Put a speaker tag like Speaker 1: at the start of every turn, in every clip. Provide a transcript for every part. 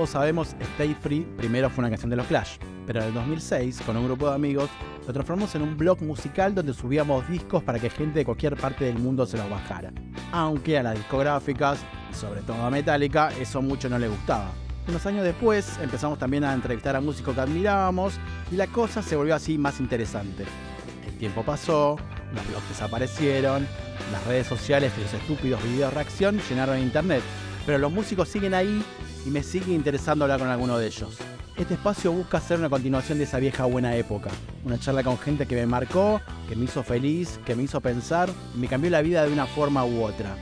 Speaker 1: todos sabemos, Stay Free primero fue una canción de los Clash, pero en el 2006, con un grupo de amigos, lo transformamos en un blog musical donde subíamos discos para que gente de cualquier parte del mundo se los bajara. Aunque a las discográficas, y sobre todo a Metallica, eso mucho no le gustaba. Unos años después empezamos también a entrevistar a músicos que admirábamos y la cosa se volvió así más interesante. El tiempo pasó, los blogs desaparecieron, las redes sociales y los estúpidos videos de reacción llenaron internet, pero los músicos siguen ahí y me sigue interesando hablar con alguno de ellos. Este espacio busca ser una continuación de esa vieja buena época, una charla con gente que me marcó, que me hizo feliz, que me hizo pensar y me cambió la vida de una forma u otra.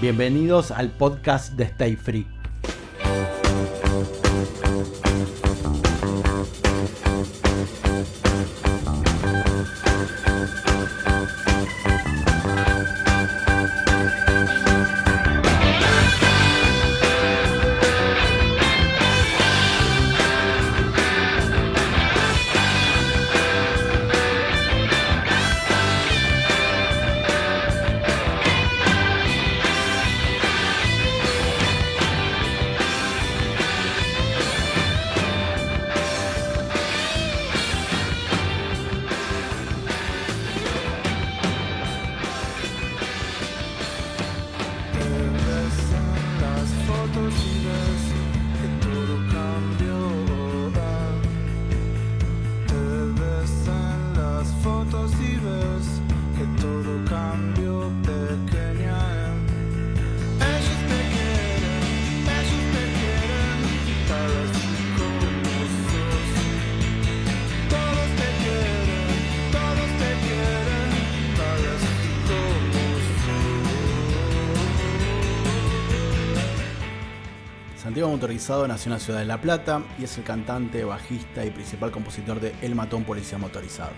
Speaker 1: Bienvenidos al podcast de Stay Free. Santiago Motorizado nació en la ciudad de La Plata y es el cantante, bajista y principal compositor de El Mató, Matón Policía Motorizado.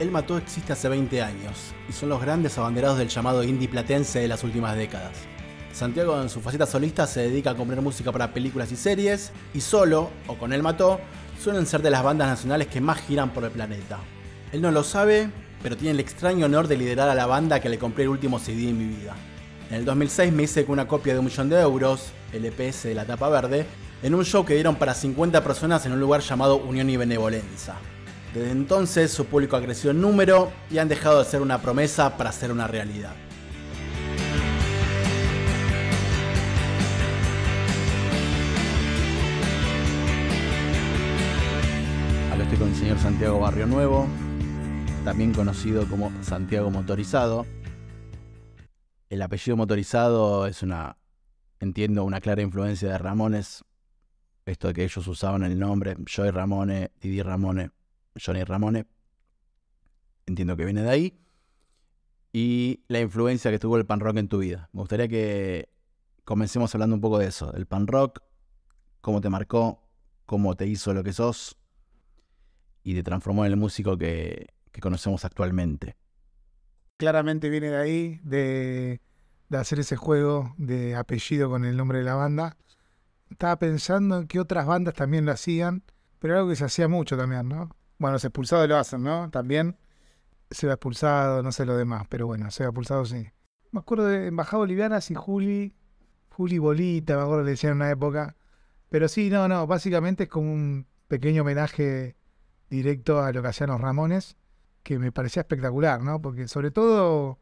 Speaker 1: El Mató existe hace 20 años y son los grandes abanderados del llamado indie platense de las últimas décadas. Santiago en su faceta solista se dedica a comprar música para películas y series y solo, o con El Mató, suelen ser de las bandas nacionales que más giran por el planeta. Él no lo sabe, pero tiene el extraño honor de liderar a la banda que le compré el último CD en mi vida. En el 2006 me hice con una copia de un millón de euros, el EPS de la tapa verde, en un show que dieron para 50 personas en un lugar llamado Unión y Benevolenza. Desde entonces su público ha crecido en número y han dejado de ser una promesa para ser una realidad. Ahora estoy con el señor Santiago Barrio Nuevo, también conocido como Santiago Motorizado el apellido motorizado es una, entiendo, una clara influencia de Ramones. Esto de que ellos usaban el nombre Joy Ramone, Didi Ramone, Johnny Ramone. Entiendo que viene de ahí. Y la influencia que tuvo el pan rock en tu vida. Me gustaría que comencemos hablando un poco de eso. El pan rock, cómo te marcó, cómo te hizo lo que sos y te transformó en el músico que conocemos actualmente
Speaker 2: claramente viene de ahí, de, hacer ese juego de apellido con el nombre de la banda. Estaba pensando en que otras bandas también lo hacían, pero algo que se hacía mucho también, ¿no? Bueno, los expulsados lo hacen, ¿no? También. Se va expulsado, no sé lo demás, pero bueno, se va expulsado sí. Me acuerdo de Embajada Boliviana, si Juli, Juli Bolita, me acuerdo que le decían en una época. Pero sí, no, no, básicamente es como un pequeño homenaje directo a lo que hacían los Ramones que me parecía espectacular, ¿no? Porque sobre todo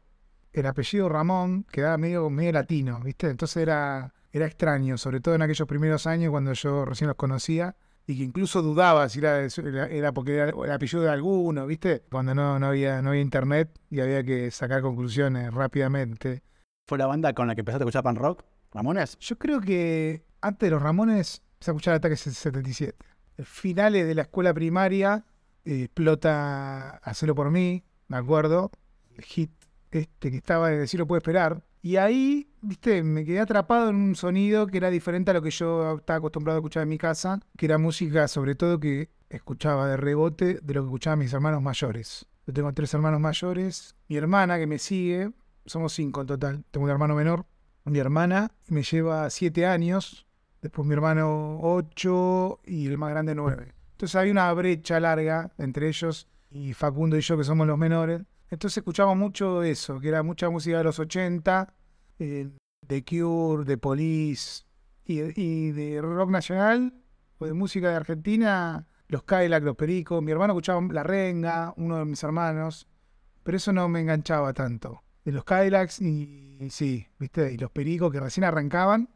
Speaker 2: el apellido Ramón quedaba medio, medio latino, ¿viste? Entonces era, era extraño, sobre todo en aquellos primeros años cuando yo recién los conocía y que incluso dudaba si era, era porque era el apellido de alguno, ¿viste? Cuando no, no, había, no había internet y había que sacar conclusiones rápidamente. ¿Fue la banda con la que empezaste a escuchar pan rock? ¿Ramones? Yo creo que antes de los Ramones se a escuchar Ataques 77. Finales de la escuela primaria eh, explota Hacerlo por mí, me acuerdo, hit este que estaba de decirlo puede esperar. Y ahí, viste, me quedé atrapado en un sonido que era diferente a lo que yo estaba acostumbrado a escuchar en mi casa, que era música sobre todo que escuchaba de rebote de lo que escuchaban mis hermanos mayores. Yo tengo tres hermanos mayores, mi hermana que me sigue, somos cinco en total, tengo un hermano menor, mi hermana me lleva siete años, después mi hermano ocho y el más grande nueve. Entonces había una brecha larga entre ellos y Facundo y yo, que somos los menores. Entonces escuchamos mucho eso, que era mucha música de los 80, eh, de Cure, de Police y, de rock nacional o de música de Argentina, los Cadillac, los Pericos. Mi hermano escuchaba La Renga, uno de mis hermanos, pero eso no me enganchaba tanto. De los Kailaks y, sí, ¿viste? Y los Pericos que recién arrancaban,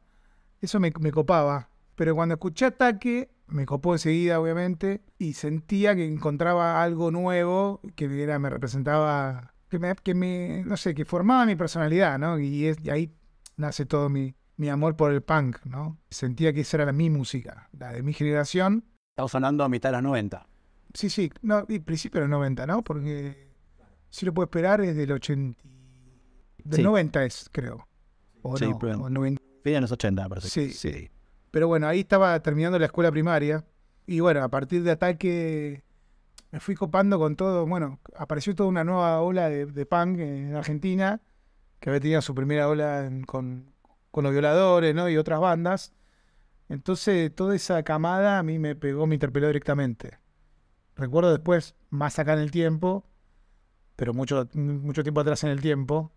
Speaker 2: eso me copaba. Pero cuando escuché Ataque, me copó enseguida, obviamente, y sentía que encontraba algo nuevo que era, me representaba, que me, que me, no sé, que formaba mi personalidad, ¿no? Y, es, ahí nace todo mi, mi, amor por el punk, ¿no? Sentía que esa era la, mi música, la de mi generación.
Speaker 1: Estaba sonando a mitad de los 90.
Speaker 2: Sí, sí, no, principio de los 90, ¿no? Porque si lo puedo esperar es del 80. Del 90 es, creo. O sí, no, pero... o
Speaker 1: de los 80, parece. Sí. sí.
Speaker 2: Pero bueno, ahí estaba terminando la escuela primaria. Y bueno, a partir de ataque me fui copando con todo. Bueno, apareció toda una nueva ola de, punk en Argentina, que había tenido su primera ola con, los violadores ¿no? y otras bandas. Entonces, toda esa camada a mí me pegó, me interpeló directamente. Recuerdo después, más acá en el tiempo, pero mucho, mucho tiempo atrás en el tiempo,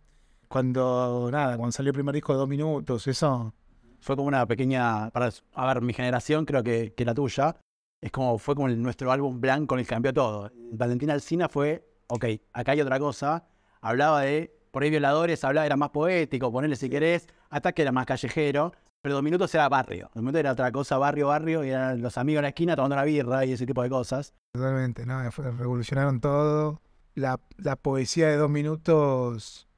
Speaker 2: cuando nada, cuando salió el primer disco de dos minutos, eso
Speaker 1: fue como una pequeña, para, a ver, mi generación creo que, la tuya, es como, fue como nuestro álbum blanco en el que cambió todo. Valentina Alcina fue, ok, acá hay otra cosa, hablaba de, por ahí violadores, hablaba, era más poético, ponerle si querés, que era más callejero, pero dos minutos era barrio, dos minutos era otra cosa, barrio, barrio, y eran los amigos en la esquina tomando una birra y ese tipo de cosas.
Speaker 2: Totalmente, no, revolucionaron todo. La, la poesía de dos minutos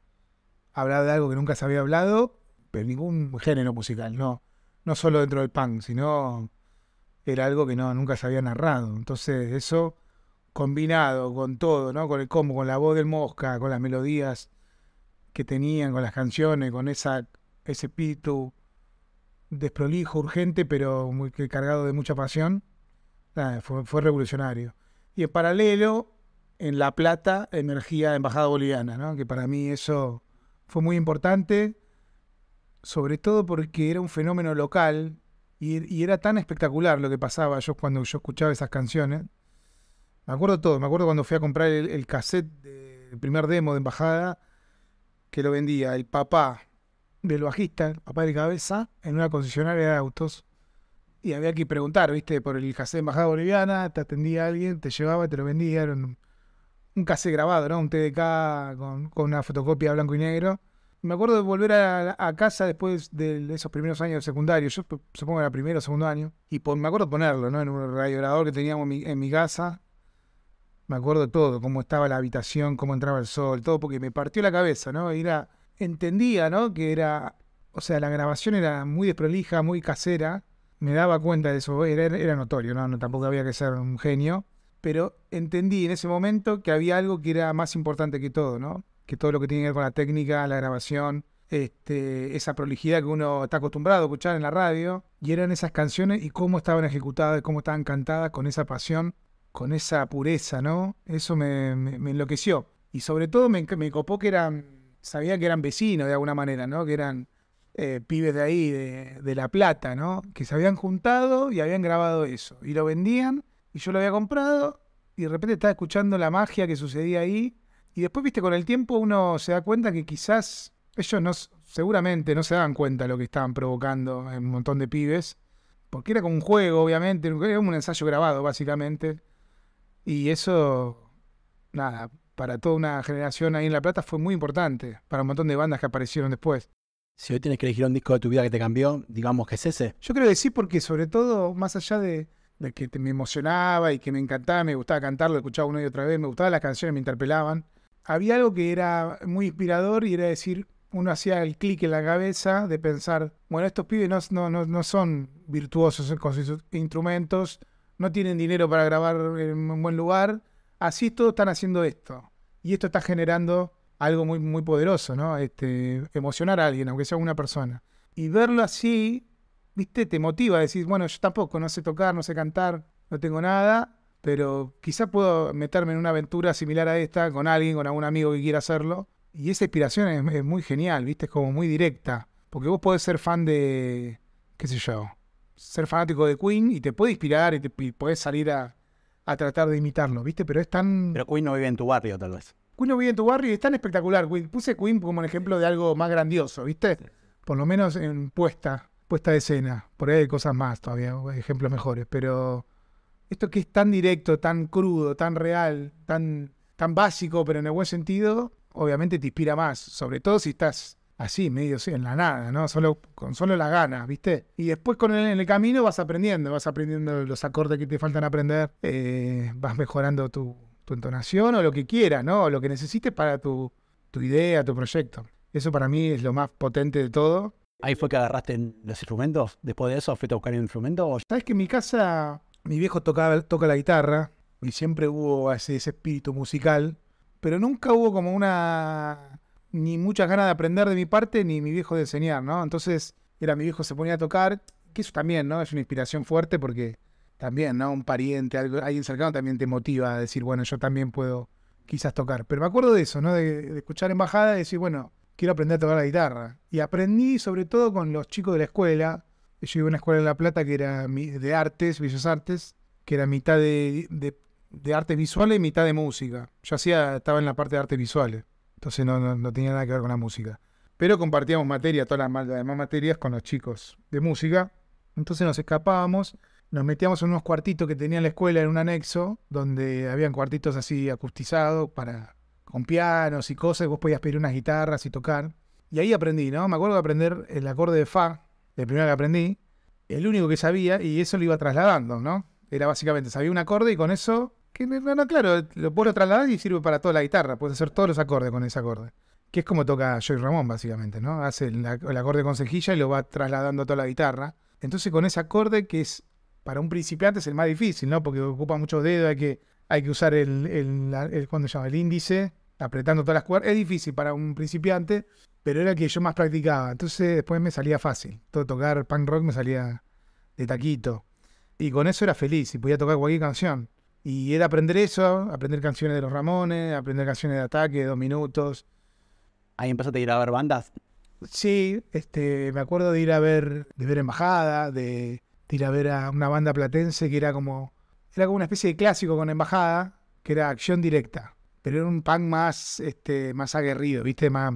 Speaker 2: hablaba de algo que nunca se había hablado ningún género musical, no. No solo dentro del punk, sino era algo que no, nunca se había narrado. Entonces, eso combinado con todo, ¿no? Con el combo, con la voz del mosca, con las melodías que tenían, con las canciones, con esa, ese espíritu desprolijo, urgente, pero muy cargado de mucha pasión, fue, revolucionario. Y en paralelo, en La Plata emergía Embajada Boliviana, que para mí eso fue muy importante sobre todo porque era un fenómeno local y, era tan espectacular lo que pasaba yo cuando yo escuchaba esas canciones. Me acuerdo todo, me acuerdo cuando fui a comprar el, cassette del primer demo de Embajada, que lo vendía el papá del bajista, el papá de cabeza, en una concesionaria de autos. Y había que preguntar, viste, por el cassette de Embajada Boliviana, te atendía alguien, te llevaba, te lo vendía, era un, un cassette grabado, ¿no? Un TDK con, con una fotocopia blanco y negro me acuerdo de volver a, casa después de esos primeros años de secundario. Yo supongo que era primero o segundo año. Y me acuerdo ponerlo, En un radiograbador que teníamos en mi casa. Me acuerdo de todo, cómo estaba la habitación, cómo entraba el sol, todo, porque me partió la cabeza, ¿no? Era, entendía, ¿no? Que era, o sea, la grabación era muy desprolija, muy casera. Me daba cuenta de eso, era, notorio, ¿no? ¿no? Tampoco había que ser un genio. Pero entendí en ese momento que había algo que era más importante que todo, ¿no? que todo lo que tiene que ver con la técnica, la grabación, este, esa prolijidad que uno está acostumbrado a escuchar en la radio, y eran esas canciones y cómo estaban ejecutadas, y cómo estaban cantadas con esa pasión, con esa pureza, ¿no? Eso me, enloqueció. Y sobre todo me, copó que eran, sabía que eran vecinos de alguna manera, ¿no? Que eran eh, pibes de ahí, de, de, La Plata, ¿no? Que se habían juntado y habían grabado eso. Y lo vendían, y yo lo había comprado, y de repente estaba escuchando la magia que sucedía ahí, y después, viste, con el tiempo uno se da cuenta que quizás ellos no, seguramente no se dan cuenta de lo que estaban provocando en un montón de pibes, porque era como un juego, obviamente, era un ensayo grabado, básicamente. Y eso, nada, para toda una generación ahí en La Plata fue muy importante, para un montón de bandas que aparecieron después.
Speaker 1: Si hoy tienes que elegir un disco de tu vida que te cambió,
Speaker 2: digamos que es ese. Yo creo que sí, porque sobre todo, más allá de, que me emocionaba y que me encantaba, me gustaba cantarlo, escuchaba una y otra vez, me gustaban las canciones, me interpelaban había algo que era muy inspirador y era decir, uno hacía el clic en la cabeza de pensar, bueno, estos pibes no, no, no, son virtuosos con sus instrumentos, no tienen dinero para grabar en un buen lugar, así todos están haciendo esto. Y esto está generando algo muy, muy poderoso, ¿no? Este, emocionar a alguien, aunque sea una persona. Y verlo así, viste, te motiva a decir, bueno, yo tampoco, no sé tocar, no sé cantar, no tengo nada, pero quizá puedo meterme en una aventura similar a esta con alguien, con algún amigo que quiera hacerlo. Y esa inspiración es, muy genial, ¿viste? Es como muy directa. Porque vos podés ser fan de, qué sé yo, ser fanático de Queen y te puede inspirar y, te, podés salir a, a, tratar de
Speaker 1: imitarlo, ¿viste? Pero es tan... Pero Queen no vive en tu barrio, tal vez.
Speaker 2: Queen no vive en tu barrio y es tan espectacular. Puse Queen como un ejemplo de algo más grandioso, ¿viste? Por lo menos en puesta, puesta de escena. Por ahí hay cosas más todavía, ejemplos mejores, pero esto que es tan directo, tan crudo, tan real, tan, tan básico, pero en el buen sentido, obviamente te inspira más, sobre todo si estás así, medio así, en la nada, ¿no? Solo, con solo las ganas, ¿viste? Y después con el, en el camino vas aprendiendo, vas aprendiendo los acordes que te faltan aprender, eh, vas mejorando tu, entonación o lo que quieras, ¿no? O lo que necesites para tu, tu idea, tu proyecto. Eso para mí es lo más potente de todo. ¿Ahí fue que agarraste los instrumentos? ¿Después de eso fuiste a buscar un instrumento? ¿Sabes que en mi casa mi viejo tocaba, toca la guitarra y siempre hubo ese, espíritu musical, pero nunca hubo como una ni muchas ganas de aprender de mi parte, ni mi viejo de enseñar, ¿no? Entonces, era mi viejo se ponía a tocar, que eso también, ¿no? Es una inspiración fuerte porque también, ¿no? Un pariente, alguien cercano también te motiva a decir, bueno, yo también puedo quizás tocar. Pero me acuerdo de eso, ¿no? De, de escuchar embajada y decir, bueno, quiero aprender a tocar la guitarra. Y aprendí sobre todo con los chicos de la escuela, yo iba a una escuela en La Plata que era de artes, bellas artes, que era mitad de, artes visuales y mitad de música. Yo hacía, estaba en la parte de artes visuales, entonces no, tenía nada que ver con la música. Pero compartíamos materia, todas las demás materias con los chicos de música. Entonces nos escapábamos, nos metíamos en unos cuartitos que tenía la escuela en un anexo, donde habían cuartitos así acustizados para, con pianos y cosas, vos podías pedir unas guitarras y tocar. Y ahí aprendí, ¿no? Me acuerdo de aprender el acorde de Fa, el primero que aprendí, el único que sabía, y eso lo iba trasladando, ¿no? Era básicamente, sabía un acorde y con eso, que claro, lo, puedo trasladar y sirve para toda la guitarra, puedes hacer todos los acordes con ese acorde. Que es como toca Joy Ramón, básicamente, ¿no? Hace el, acorde con cejilla y lo va trasladando a toda la guitarra. Entonces con ese acorde que es para un principiante es el más difícil, ¿no? Porque ocupa muchos dedos, hay que, hay que usar el, el, el índice, apretando todas las cuerdas. Es difícil para un principiante pero era el que yo más practicaba. Entonces después me salía fácil. Todo tocar punk rock me salía de taquito. Y con eso era feliz y podía tocar cualquier canción. Y era aprender eso, aprender canciones de los Ramones, aprender canciones de ataque, dos minutos. Ahí
Speaker 1: empezaste a ir a ver bandas.
Speaker 2: Sí, este, me acuerdo de ir a ver, de ver Embajada, de, ir a ver a una banda platense que era como, era como una especie de clásico con Embajada, que era acción directa, pero era un punk más, este, más aguerrido, viste, más,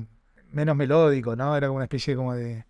Speaker 2: menos melódico, ¿no? Era como una especie como de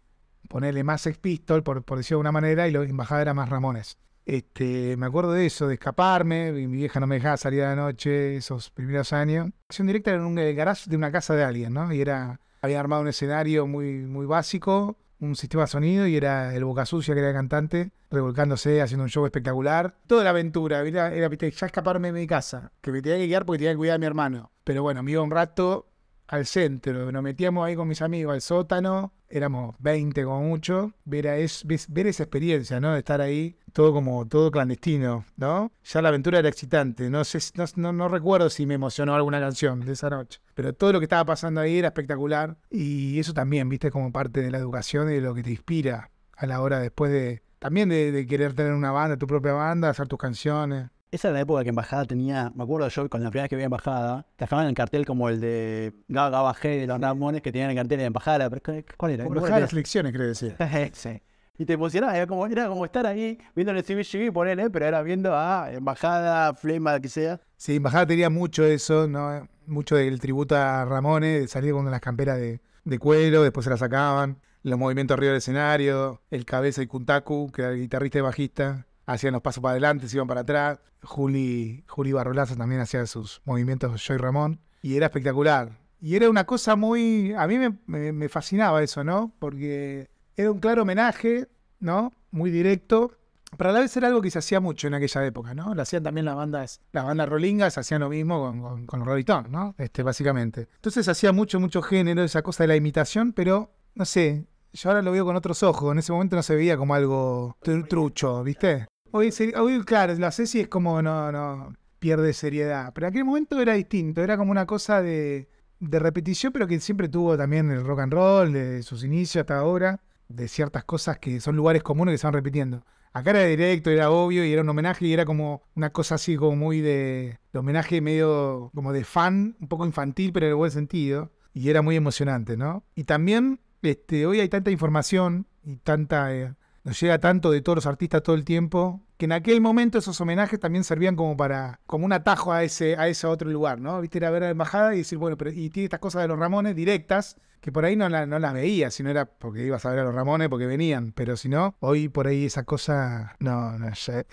Speaker 2: ponerle más Sex por, decirlo de una manera, y lo embajada era más Ramones. Este, me acuerdo de eso, de escaparme, mi vieja no me dejaba salir de la noche esos primeros años. Acción directa era en un garage de una casa de alguien, ¿no? Y era, había armado un escenario muy, muy básico, un sistema de sonido y era el Boca Sucia, que era cantante, revolcándose, haciendo un show espectacular. Toda la aventura, era, era ya escaparme de mi casa, que me tenía que guiar porque tenía que cuidar a mi hermano. Pero bueno, me iba un rato, al centro, nos metíamos ahí con mis amigos al sótano, éramos 20 como mucho, ver, a es, ver esa experiencia, ¿no? De estar ahí, todo como, todo clandestino, ¿no? Ya la aventura era excitante, no sé, no, recuerdo si me emocionó alguna canción de esa noche, pero todo lo que estaba pasando ahí era espectacular y eso también, viste, como parte de la educación y de lo que te inspira a la hora
Speaker 1: después de, también de querer tener una banda, tu propia banda, hacer tus canciones. Esa era la época que Embajada tenía, me acuerdo yo, con la primera vez que vi Embajada, te dejaban el cartel como el de Gaga Gaba de los Ramones, que tenían el cartel de Embajada, pero ¿cuál era? Embajada de
Speaker 2: las creo decir. sí.
Speaker 1: Y te emocionaba, era como, era como estar ahí viendo el CBGB, ponele, pero era viendo a Embajada, Flema, que sea.
Speaker 2: Sí, Embajada tenía mucho eso, ¿no? Mucho del tributo a Ramones, de salir con las camperas de, de cuero, después se las sacaban los movimientos arriba del escenario, el cabeza y Kuntaku, que era el guitarrista y bajista, hacían los pasos para adelante, se iban para atrás. Juli, Juli Barrolaza también hacía sus movimientos Joy Ramón. Y era espectacular. Y era una cosa muy. A mí me, fascinaba eso, ¿no? Porque era un claro homenaje, ¿no? Muy directo. Pero a la vez era algo que se hacía mucho en aquella época, ¿no? Lo hacían también las bandas, las bandas rolingas hacían lo mismo con, con, ¿no? Este, básicamente. Entonces hacía mucho, mucho género, esa cosa de la imitación, pero, no sé, yo ahora lo veo con otros ojos. En ese momento no se veía como algo trucho, ¿viste? Hoy, hoy claro, la es como no, no pierde seriedad. Pero en aquel momento era distinto, era como una cosa de, de repetición, pero que siempre tuvo también el rock and roll, de sus inicios hasta ahora, de ciertas cosas que son lugares comunes que se van repitiendo. Acá era directo, era obvio y era un homenaje y era como una cosa así como muy de, homenaje medio como de fan, un poco infantil, pero en el buen sentido. Y era muy emocionante, ¿no? Y también este, hoy hay tanta información y tanta eh, llega tanto de todos los artistas todo el tiempo, que en aquel momento esos homenajes también servían como para, como un atajo a ese, a ese otro lugar, ¿no? Viste, ir a ver a la embajada y decir, bueno, pero, y tiene estas cosas de los Ramones directas, que por ahí no, no las veía, si no era porque ibas a ver a los Ramones, porque venían, pero si no, hoy por ahí esa cosa, no, no ya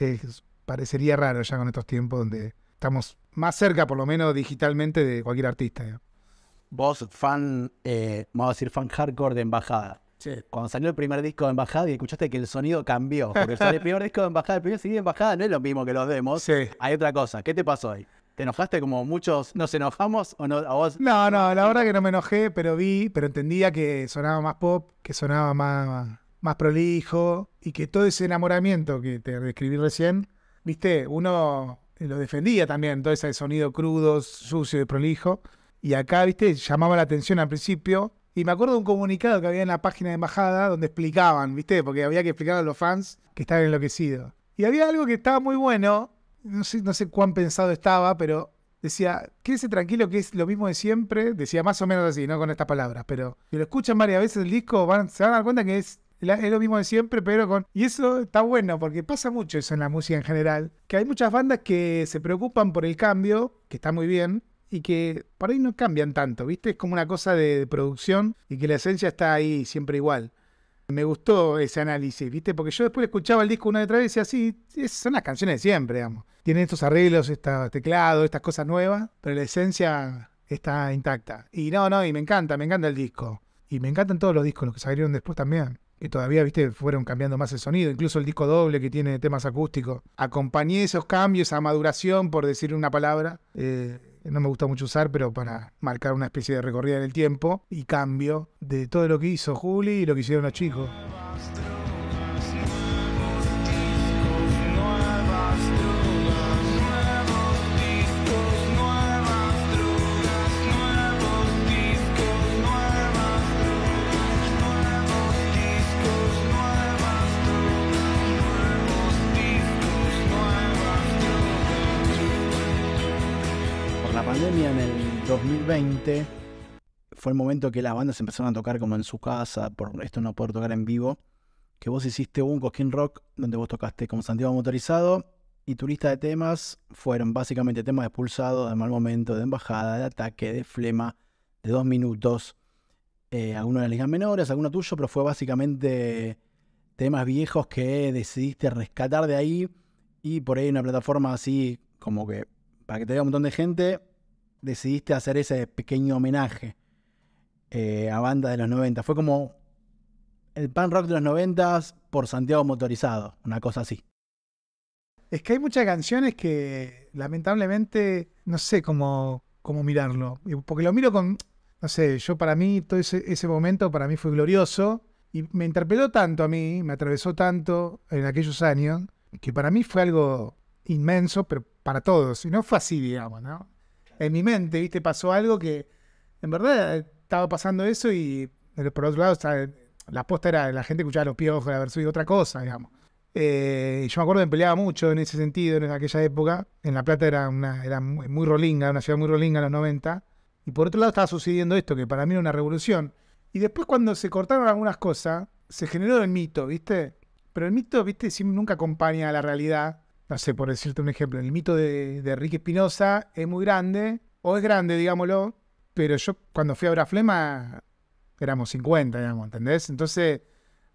Speaker 2: parecería raro ya con estos tiempos donde estamos más cerca, por lo menos digitalmente, de cualquier artista.
Speaker 1: Vos, fan, eh, vamos a decir, fan hardcore de embajada cuando salió el primer disco de Embajada y escuchaste que el sonido cambió. Porque el primer disco de Embajada, el primer CD de Embajada no es lo mismo que los demos. Hay otra cosa. ¿Qué te pasó ahí? ¿Te enojaste como muchos nos enojamos o no? ¿a vos?
Speaker 2: No, no, la verdad que no me enojé, pero vi, pero entendía que sonaba más pop, que sonaba más, más prolijo y que todo ese enamoramiento que te describí recién, viste, uno lo defendía también, todo ese sonido crudo, sucio y prolijo. Y acá, viste, llamaba la atención al principio, y me acuerdo de un comunicado que había en la página de embajada donde explicaban, ¿viste? Porque había que explicar a los fans que estaban enloquecidos. Y había algo que estaba muy bueno, no sé, cuán pensado estaba, pero decía, quédese tranquilo que es lo mismo de siempre. Decía más o menos así, no con estas palabras, pero si lo escuchan varias veces el disco, se van a dar cuenta que es es lo mismo de siempre, pero con... Y eso está bueno, porque pasa mucho eso en la música en general, que hay muchas bandas que se preocupan por el cambio, que está muy bien, y que por ahí no cambian tanto, ¿viste? Es como una cosa de, producción y que la esencia está ahí siempre igual. Me gustó ese análisis, ¿viste? Porque yo después escuchaba el disco una y otra vez y así, son las canciones de siempre, digamos. Tienen estos arreglos, este teclado estas cosas nuevas, pero la esencia está intacta. Y no, no, y me encanta, me encanta el disco. Y me encantan todos los discos, los que salieron después también. Que todavía, viste, fueron cambiando más el sonido. Incluso el disco doble que tiene temas acústicos. Acompañé esos cambios esa maduración, por decir una palabra. Eh, eh, no me gusta mucho usar, pero para marcar una especie de recorrida en el tiempo y cambio de todo lo que hizo Juli y lo que hicieron los chicos.
Speaker 1: La pandemia en el 2020 fue el momento que las bandas empezaron a tocar como en su casa, por esto no poder tocar en vivo, que vos hiciste un Cosquín Rock donde vos tocaste como Santiago Motorizado y tu lista de temas fueron básicamente temas de expulsado, de mal momento, de embajada, de ataque, de flema, de dos minutos, eh, de las ligas menores, alguno tuyo, pero fue básicamente temas viejos que decidiste rescatar de ahí y por ahí una plataforma así como que para que te vea un montón de gente, decidiste hacer ese pequeño homenaje eh, a bandas de los 90? Fue como el pan rock de los 90 por Santiago Motorizado, una cosa así. Es que hay muchas canciones que
Speaker 2: lamentablemente no sé cómo, cómo mirarlo. Porque lo miro con, no sé, yo para mí, todo ese, ese momento para mí fue glorioso y me interpeló tanto a mí, me atravesó tanto en aquellos años, que para mí fue algo inmenso, pero para todos. Y no fue así, digamos, ¿no? en mi mente, ¿viste? Pasó algo que en verdad estaba pasando eso y por otro lado, la posta era la gente escuchaba los piojos, haber subido otra cosa, digamos. Eh, yo me acuerdo que peleaba mucho en ese sentido en aquella época. En La Plata era, una, era muy, una ciudad muy rolinga en los 90. Y por otro lado estaba sucediendo esto, que para mí era una revolución. Y después cuando se cortaron algunas cosas, se generó el mito, ¿viste? Pero el mito, ¿viste? siempre nunca acompaña a la realidad no sé, por decirte un ejemplo, el mito de, Ricky Espinosa es muy grande, o es grande, digámoslo, pero yo cuando fui a Flema éramos 50, digamos, ¿entendés? Entonces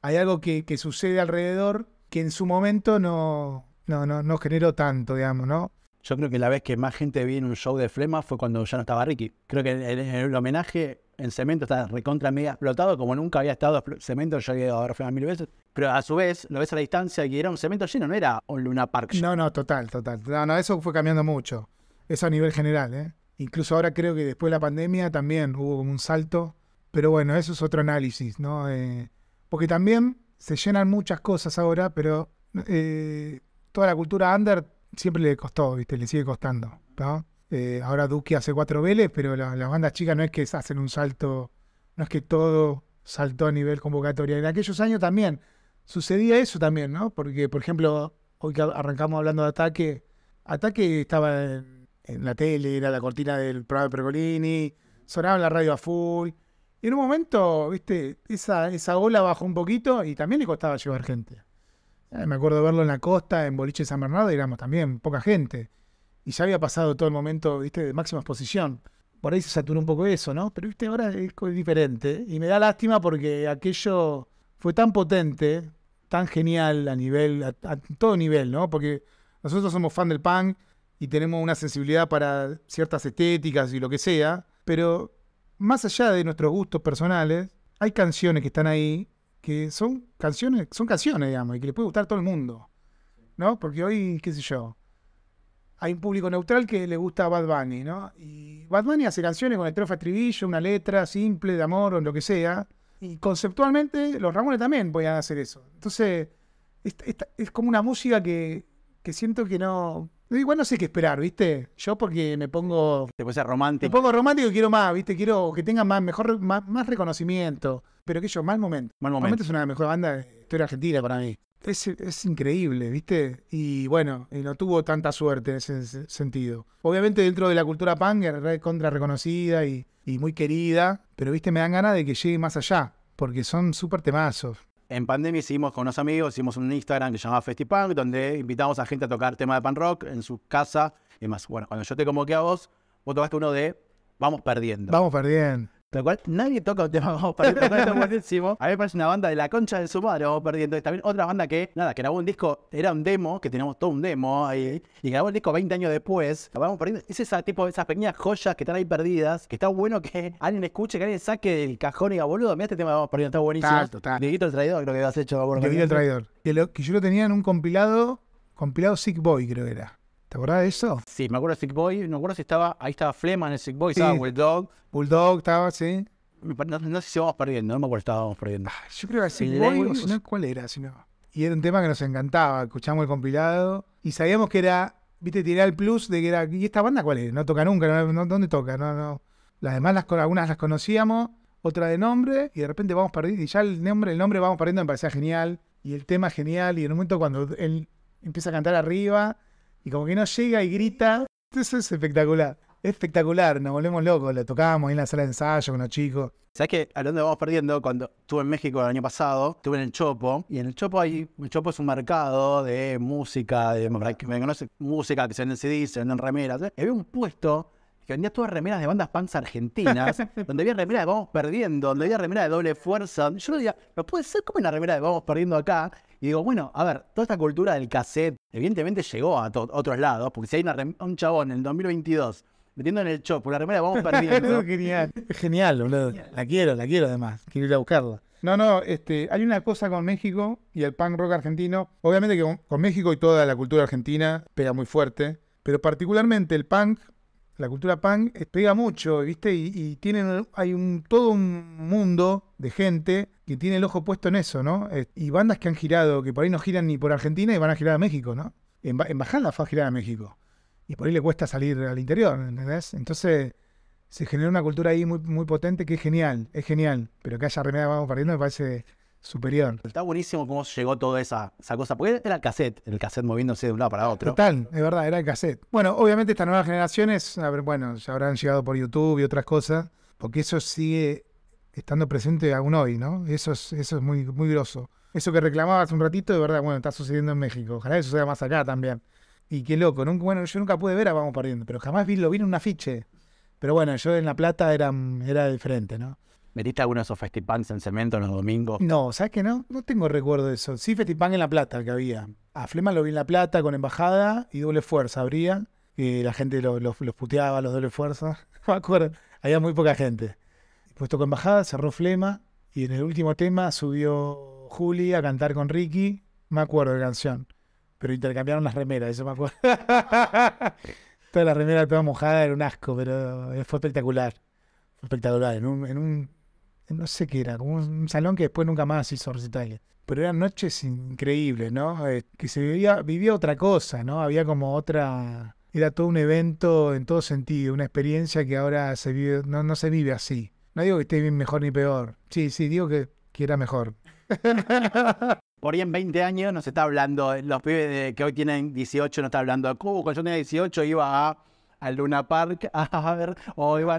Speaker 2: hay algo que, sucede alrededor que en su momento no, no, no, generó tanto, digamos, ¿no?
Speaker 1: Yo creo que la vez que más gente vi en un show de Flema fue cuando ya no estaba Ricky. Creo que en el homenaje en cemento está recontra media explotado, como nunca había estado cemento, ya había a ver mil veces. Pero a su vez, lo ves a la distancia y era un cemento lleno, no era un Luna Park. No, no, total, total. No, eso fue cambiando
Speaker 2: mucho. Eso a nivel general, ¿eh? Incluso ahora creo que después de la pandemia también hubo como un salto. Pero bueno, eso es otro análisis, ¿no? Eh, porque también se llenan muchas cosas ahora, pero eh, toda la cultura under siempre le costó, ¿viste? Le sigue costando, ¿no? Eh, ahora Duque hace cuatro Vélez, pero las bandas chicas no es que hacen un salto, no es que todo saltó a nivel convocatoria. En aquellos años también sucedía eso también, ¿no? Porque, por ejemplo, hoy que arrancamos hablando de ataque, ataque estaba en, la tele, era la cortina del programa de Pergolini, sonaba la radio a full. Y en un momento, viste, esa, esa ola bajó un poquito y también le costaba llevar gente. Eh, me acuerdo verlo en la costa, en Boliche San Bernardo, y éramos también poca gente y ya había pasado todo el momento, viste, de máxima exposición. Por ahí se saturó un poco eso, ¿no? Pero viste, ahora es diferente. Y me da lástima porque aquello fue tan potente, tan genial a nivel, a, todo nivel, ¿no? Porque nosotros somos fan del punk y tenemos una sensibilidad para ciertas estéticas y lo que sea, pero más allá de nuestros gustos personales, hay canciones que están ahí que son canciones, son canciones, digamos, y que le puede gustar a todo el mundo, ¿no? Porque hoy, qué sé yo, hay un público neutral que le gusta Bad Bunny, ¿no? Y Bad Bunny hace canciones con el trofa estribillo, una letra simple de amor o lo que sea. Y conceptualmente los Ramones también podían hacer eso. Entonces, es, como una música que, siento que no... Igual no sé qué esperar, ¿viste? Yo porque me pongo... Te ser romántico. Me pongo romántico y quiero más, ¿viste? Quiero que tenga más, mejor, más, reconocimiento. Pero que yo, mal momento. Mal momento. Mal momento es una de las mejores bandas de historia argentina para mí es, increíble, ¿viste? Y bueno, y no tuvo tanta suerte en ese sentido. Obviamente dentro de la cultura punk es contra reconocida y, muy querida, pero viste, me dan ganas de que llegue más allá, porque son súper temazos
Speaker 1: en pandemia hicimos con unos amigos, hicimos un Instagram que se llamaba Festipunk, donde invitamos a gente a tocar temas de pan rock en su casa y más. Bueno, cuando yo te convoqué a vos, vos tocaste uno de Vamos perdiendo.
Speaker 2: Vamos perdiendo. Lo cual
Speaker 1: nadie toca el tema vamos perdiendo. buenísimo. A mí me parece una banda de la concha de su madre vamos perdiendo. Y también otra banda que, nada, que grabó un disco, era un demo, que teníamos todo un demo ahí, y grabó el disco 20 años después. Lo vamos perdiendo. Es esa tipo, esas pequeñas joyas que están ahí perdidas, que está bueno que alguien escuche, que alguien saque del cajón y diga, boludo, mira este tema vamos perdiendo, está buenísimo. Exacto. el traidor, creo que lo has hecho. Dieguito el traidor.
Speaker 2: que yo lo tenía en un compilado, compilado Sick Boy, creo que era. ¿Te acuerdas de eso?
Speaker 1: Sí, me acuerdo de Sick Boy. No acuerdo si estaba. Ahí estaba Flema en el Sick Boy, estaba Bulldog. Bulldog estaba, sí. No, sé si vamos perdiendo, no me acuerdo si estábamos perdiendo. Ah, yo creo que Sick Boy, no
Speaker 2: ¿cuál era? Sino? Y era un tema que nos encantaba. Escuchamos el compilado y sabíamos que era. Viste, tirar el plus de que era. ¿Y esta banda cuál es? No toca nunca, no, ¿dónde toca? No, no. Las demás, las, algunas las conocíamos, otra de nombre, y de repente vamos perdiendo. Y ya el nombre, el nombre vamos perdiendo, me parecía genial. Y el tema genial. Y en un momento cuando él empieza a cantar arriba y como que no llega y grita. Eso es espectacular. espectacular, nos volvemos locos. Lo tocábamos ahí en la sala de ensayo con los chicos.
Speaker 1: ¿Sabes qué? ¿A dónde vamos perdiendo? Cuando estuve en México el año pasado, estuve en el Chopo, y en el Chopo hay, el Chopo es un mercado de música, de, que me conoce, música que se venden CDs, se venden remeras. ¿eh? Y había un puesto que vendía todas remeras de bandas punks argentinas, donde había remeras de Vamos Perdiendo, donde había remeras de doble fuerza. Yo le digo, ¿no puede ser como una remera de Vamos Perdiendo acá? Y digo, bueno, a ver, toda esta cultura del cassette, evidentemente llegó a otros lados, porque si hay un chabón en el 2022 metiendo en el show por la remera, vamos perdiendo.
Speaker 2: genial, genial, La quiero, la quiero además. Quiero ir a buscarla. No, no, este, hay una cosa con México y el punk rock argentino. Obviamente que con México y toda la cultura argentina pega muy fuerte, pero particularmente el punk la cultura punk pega mucho, ¿viste? Y, tienen, hay un, todo un mundo de gente que tiene el ojo puesto en eso, ¿no? y bandas que han girado, que por ahí no giran ni por Argentina y van a girar a México, ¿no? En, en fue a girar a México. Y por ahí le cuesta salir al interior, ¿entendés? Entonces se generó una cultura ahí muy, muy potente que es genial, es genial. Pero que haya remedio vamos perdiendo me parece superior.
Speaker 1: Está buenísimo cómo llegó toda esa, esa cosa, porque era el cassette, el cassette moviéndose de un lado para otro. Total,
Speaker 2: es verdad, era el cassette. Bueno, obviamente estas nuevas generaciones, bueno, ya habrán llegado por YouTube y otras cosas, porque eso sigue estando presente aún hoy, ¿no? Eso es, eso es muy, muy grosso. Eso que reclamaba hace un ratito, de verdad, bueno, está sucediendo en México. Ojalá eso sea más acá también. Y qué loco, bueno, yo nunca pude ver a Vamos Perdiendo, pero jamás vi, lo vi en un afiche. Pero bueno, yo en La Plata era, era diferente, ¿no?
Speaker 1: ¿Metiste alguno de esos festipans en cemento en los domingos?
Speaker 2: No, ¿sabes qué no? No tengo recuerdo de eso. Sí, festipan en La Plata que había. A Flema lo vi en La Plata con embajada y doble fuerza habría. Y la gente los puteaba, los doble fuerza. me acuerdo. Había muy poca gente. Puesto con embajada, cerró Flema y en el último tema subió Juli a cantar con Ricky. Me acuerdo de canción. Pero intercambiaron las remeras, eso me acuerdo. toda la remera toda mojada era un asco, pero fue espectacular. Fue espectacular. en un no sé qué era, como un salón que después nunca más hizo recitales. Pero eran noches increíbles, ¿no? Eh, que se vivía, vivía otra cosa, ¿no? Había como otra... Era todo un evento en todo sentido, una experiencia que ahora se vive, no, se vive así. No digo que esté bien mejor ni peor. Sí, sí, digo que, que era mejor.
Speaker 1: Por ahí en 20 años nos está hablando, los pibes que hoy tienen 18 no está hablando, de uh, cuando yo tenía 18 iba a al Luna Park a ver, o iba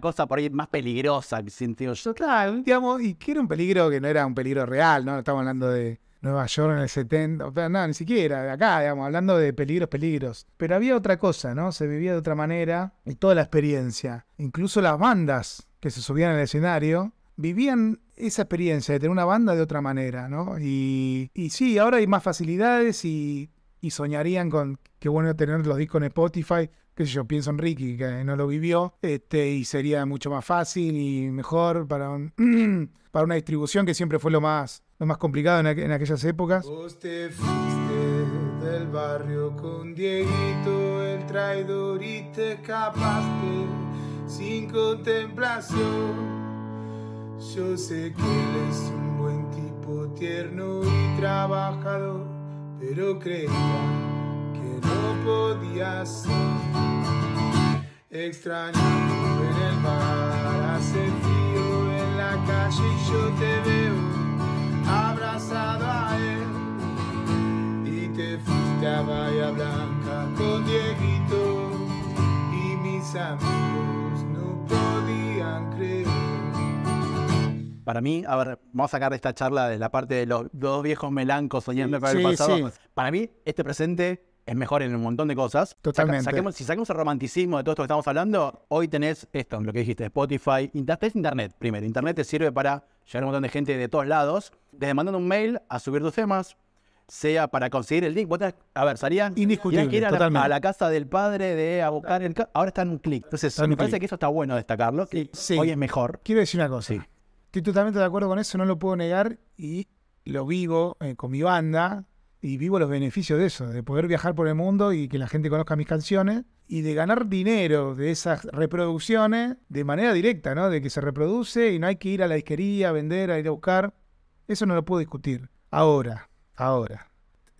Speaker 1: cosa por ahí más peligrosa que sentido... yo.
Speaker 2: Claro, digamos, y que era un peligro que no era un peligro real, ¿no? Estamos hablando de Nueva York en el 70, o sea, nada ni siquiera, de acá, digamos, hablando de peligros, peligros. Pero había otra cosa, ¿no? Se vivía de otra manera y toda la experiencia, incluso las bandas que se subían al escenario, vivían esa experiencia de tener una banda de otra manera, ¿no? Y, y sí, ahora hay más facilidades y, y soñarían con qué bueno tener los discos en Spotify, qué sé yo, pienso en Ricky, que no lo vivió, este, y sería mucho más fácil y mejor para, para una distribución que siempre fue lo más, lo más complicado en, en aquellas épocas. Vos te fuiste del barrio con Dieguito, el traidor, y te escapaste sin contemplación. Yo sé que él es un buen tipo tierno y trabajador, pero creía que no podía ser. Extraño en el mar, hace frío en la calle y yo te veo abrazado a él. Y te fuiste a Bahía Blanca con Dieguito y mis amigos no podían creer.
Speaker 1: Para mí, a ver, vamos a sacar de esta charla de la parte de los dos viejos melancos soñando para el pasado. Para mí, este presente es mejor en un montón de cosas. Totalmente. Si saquemos, si el romanticismo de todo esto que estamos hablando, hoy tenés esto, lo que dijiste, Spotify, tenés Internet primero. Internet te sirve para llegar a un montón de gente de todos lados, desde mandando un mail a subir tus temas, sea para conseguir el link. a ver, salían... Indiscutible. a, La, casa del padre de a buscar el. Ahora está en un clic. Entonces, me parece que eso está bueno destacarlo. Hoy es mejor. Quiero decir una
Speaker 2: cosa. Sí. Estoy totalmente de acuerdo con eso, no lo puedo negar y lo vivo eh, con mi banda y vivo los beneficios de eso, de poder viajar por el mundo y que la gente conozca mis canciones y de ganar dinero de esas reproducciones de manera directa, ¿no? De que se reproduce y no hay que ir a la disquería a vender, a ir a buscar. Eso no lo puedo discutir. Ahora, ahora.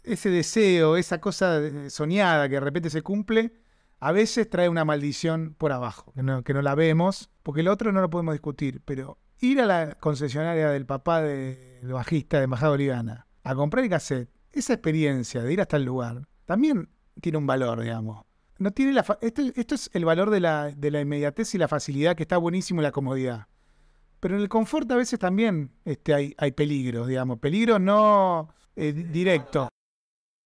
Speaker 2: Ese deseo, esa cosa eh, soñada que de repente se cumple, a veces trae una maldición por abajo, que no, la vemos, porque lo otro no lo podemos discutir. Pero ir a la concesionaria del papá del de, bajista de Embajada Bolivana a comprar el cassette esa experiencia de ir hasta el lugar también tiene un valor, digamos. No tiene la esto, esto, es el valor de la, de la, inmediatez y la facilidad, que está buenísimo la comodidad. Pero en el confort a veces también este, hay, hay peligros, digamos. Peligros no eh, directos.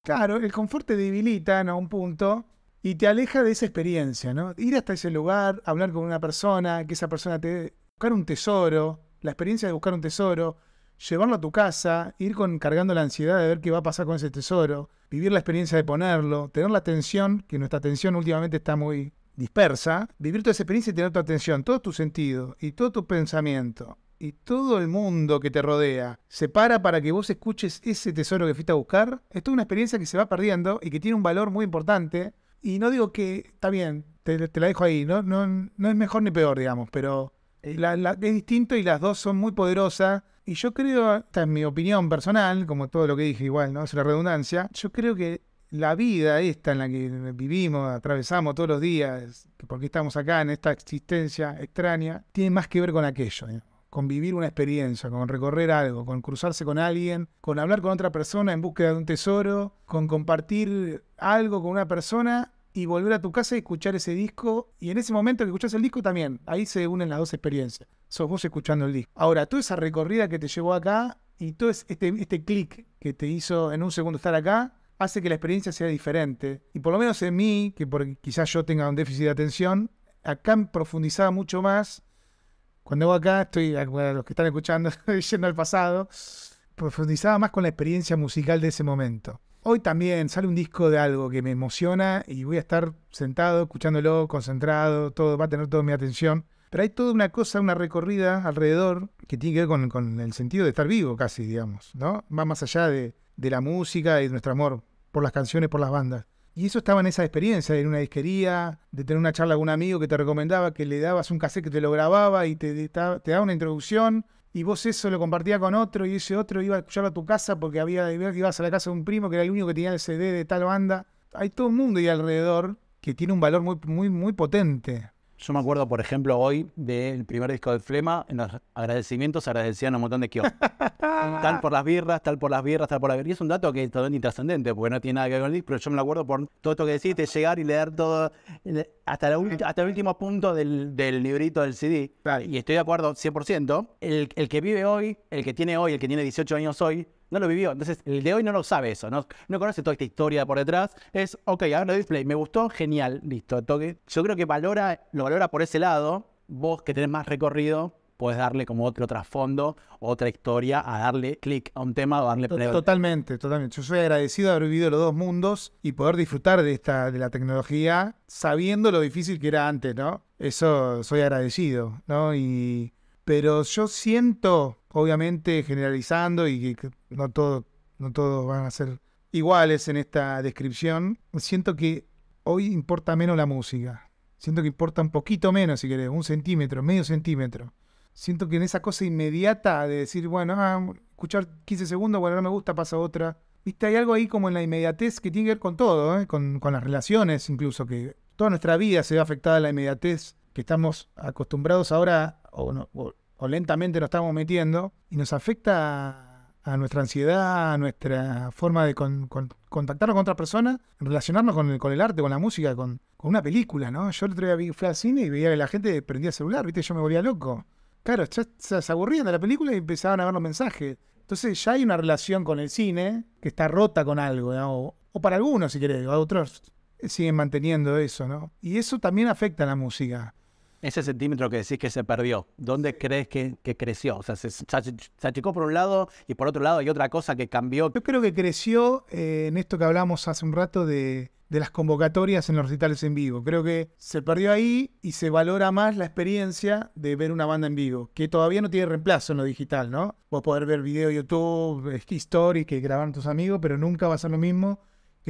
Speaker 2: Claro, el confort te debilita a un punto y te aleja de esa experiencia, ¿no? Ir hasta ese lugar, hablar con una persona, que esa persona te... Buscar un tesoro, la experiencia de buscar un tesoro, llevarlo a tu casa, ir con, cargando la ansiedad de ver qué va a pasar con ese tesoro, vivir la experiencia de ponerlo, tener la atención, que nuestra atención últimamente está muy dispersa, vivir toda esa experiencia y tener tu atención, todo tu sentido y todo tu pensamiento y todo el mundo que te rodea se para para que vos escuches ese tesoro que fuiste a buscar, es toda una experiencia que se va perdiendo y que tiene un valor muy importante. Y no digo que está bien, te, la dejo ahí, ¿no? No, no es mejor ni peor, digamos, pero eh, la, es distinto y las dos son muy poderosas. Y yo creo, esta es mi opinión personal, como todo lo que dije igual, ¿no? Es una redundancia. Yo creo que la vida esta en la que vivimos, atravesamos todos los días, porque estamos acá en esta existencia extraña, tiene más que ver con aquello, con vivir una experiencia, con recorrer algo, con cruzarse con alguien, con hablar con otra persona en búsqueda de un tesoro, con compartir algo con una persona y volver a tu casa y escuchar ese disco. Y en ese momento que escuchas el disco también, ahí se unen las dos experiencias. Sos vos escuchando el disco. Ahora, toda esa recorrida que te llevó acá y todo este, este clic que te hizo en un segundo estar acá, hace que la experiencia sea diferente. Y por lo menos en mí, que por, quizás yo tenga un déficit de atención, acá profundizaba mucho más. Cuando hago acá, estoy, bueno, los que están escuchando, yendo al pasado, profundizaba más con la experiencia musical de ese momento. Hoy también sale un disco de algo que me emociona y voy a estar sentado, escuchándolo, concentrado, todo, va a tener toda mi atención. Pero hay toda una cosa, una recorrida alrededor que tiene que ver con, el sentido de estar vivo casi, digamos, ¿no? Va más allá de, la música y de nuestro amor por las canciones, por las bandas. Y eso estaba en esa experiencia, en una disquería, de tener una charla con un amigo que te recomendaba, que le dabas un cassette que te lo grababa y te, te daba una introducción y vos eso lo compartías con otro y ese otro iba a escucharlo a tu casa porque había que ibas a la casa de un primo que era el único que tenía el CD de tal banda. Hay todo un mundo ahí alrededor que tiene un valor muy, muy, muy potente.
Speaker 1: Yo me acuerdo, por ejemplo, hoy del primer disco de Flema, en los agradecimientos agradecían a un montón de kioscos. tal por las birras, tal por las birras, tal por las birras. Y es un dato que es totalmente trascendente porque no tiene nada que ver con el disco, pero yo me acuerdo por todo esto que decís, de llegar y leer todo, hasta, hasta el último punto del, librito del CD. Y estoy de acuerdo 100%. El, el que vive hoy, el que tiene hoy, el que tiene 18 años hoy, no lo vivió. Entonces, el de hoy no lo sabe eso, no, no conoce toda esta historia por detrás. Es, ok, ahora display, me gustó, genial, listo, toque. Yo creo que valora, lo valora por ese lado. Vos que tenés más recorrido, puedes darle como otro trasfondo, otra historia, a darle clic a un tema o darle play.
Speaker 2: Totalmente, totalmente. Yo soy agradecido de haber vivido los dos mundos y poder disfrutar de esta, de la tecnología, sabiendo lo difícil que era antes, ¿no? Eso soy agradecido, ¿no? Y pero yo siento, obviamente generalizando, y que no, todo, no todos van a ser iguales en esta descripción, siento que hoy importa menos la música. Siento que importa un poquito menos, si querés, un centímetro, medio centímetro. Siento que en esa cosa inmediata de decir, bueno, ah, escuchar 15 segundos, bueno, no me gusta, pasa otra. Viste, hay algo ahí como en la inmediatez que tiene que ver con todo, ¿eh? con, con las relaciones incluso, que toda nuestra vida se ve afectada a la inmediatez, que estamos acostumbrados ahora o, lentamente nos estamos metiendo y nos afecta a nuestra ansiedad, a nuestra forma de contactarnos con otras personas, relacionarnos con el, arte, con la música, con, una película, ¿no? Yo el otro día fui al cine y veía que la gente prendía el celular, ¿viste? Yo me volvía loco. Claro, se aburrían de la película y empezaban a ver los mensajes. Entonces ya hay una relación con el cine que está rota con algo, o, para algunos, si querés, a otros eh, siguen manteniendo eso, ¿no? Y eso también afecta a la música
Speaker 1: ese centímetro que decís que se perdió, ¿dónde crees que, creció? O sea, se, achicó por un lado y por otro lado hay otra cosa que cambió. Yo creo que creció
Speaker 2: eh, en esto que hablamos hace un rato de, las convocatorias en los recitales en vivo. Creo que se perdió ahí y se valora más la experiencia de ver una banda en vivo, que todavía no tiene reemplazo en lo digital, ¿no? Vos poder ver video YouTube, stories que graban tus amigos, pero nunca va a ser lo mismo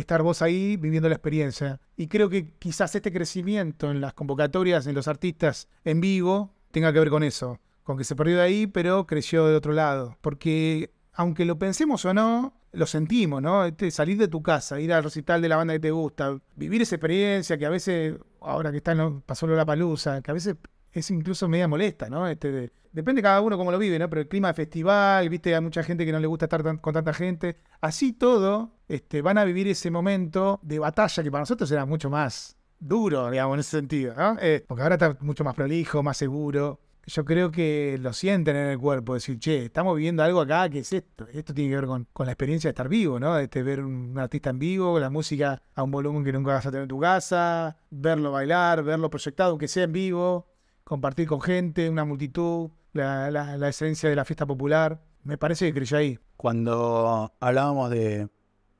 Speaker 2: estar vos ahí viviendo la experiencia. Y creo que quizás este crecimiento en las convocatorias, en los artistas en vivo, tenga que ver con eso, con que se perdió de ahí, pero creció de otro lado. Porque aunque lo pensemos o no, lo sentimos, ¿no? Este, salir de tu casa, ir al recital de la banda que te gusta, vivir esa experiencia que a veces, ahora que está en, pasó la palusa, que a veces es incluso media molesta, ¿no? Este, depende cada uno cómo lo vive, ¿no? Pero el clima de festival, viste, hay mucha gente que no le gusta estar con tanta gente. Así todo, este, van a vivir ese momento de batalla que para nosotros era mucho más duro, digamos, en ese sentido, eh, porque ahora está mucho más prolijo, más seguro. Yo creo que lo sienten en el cuerpo, decir, che, estamos viviendo algo acá, ¿qué es esto? Esto tiene que ver con, la experiencia de estar vivo, ¿no? Este, ver un artista en vivo, la música a un volumen que nunca vas a tener en tu casa, verlo bailar, verlo proyectado, aunque sea en vivo, compartir con gente, una multitud, la, la esencia de la fiesta popular.
Speaker 1: Me parece que creyó ahí. Cuando hablábamos de,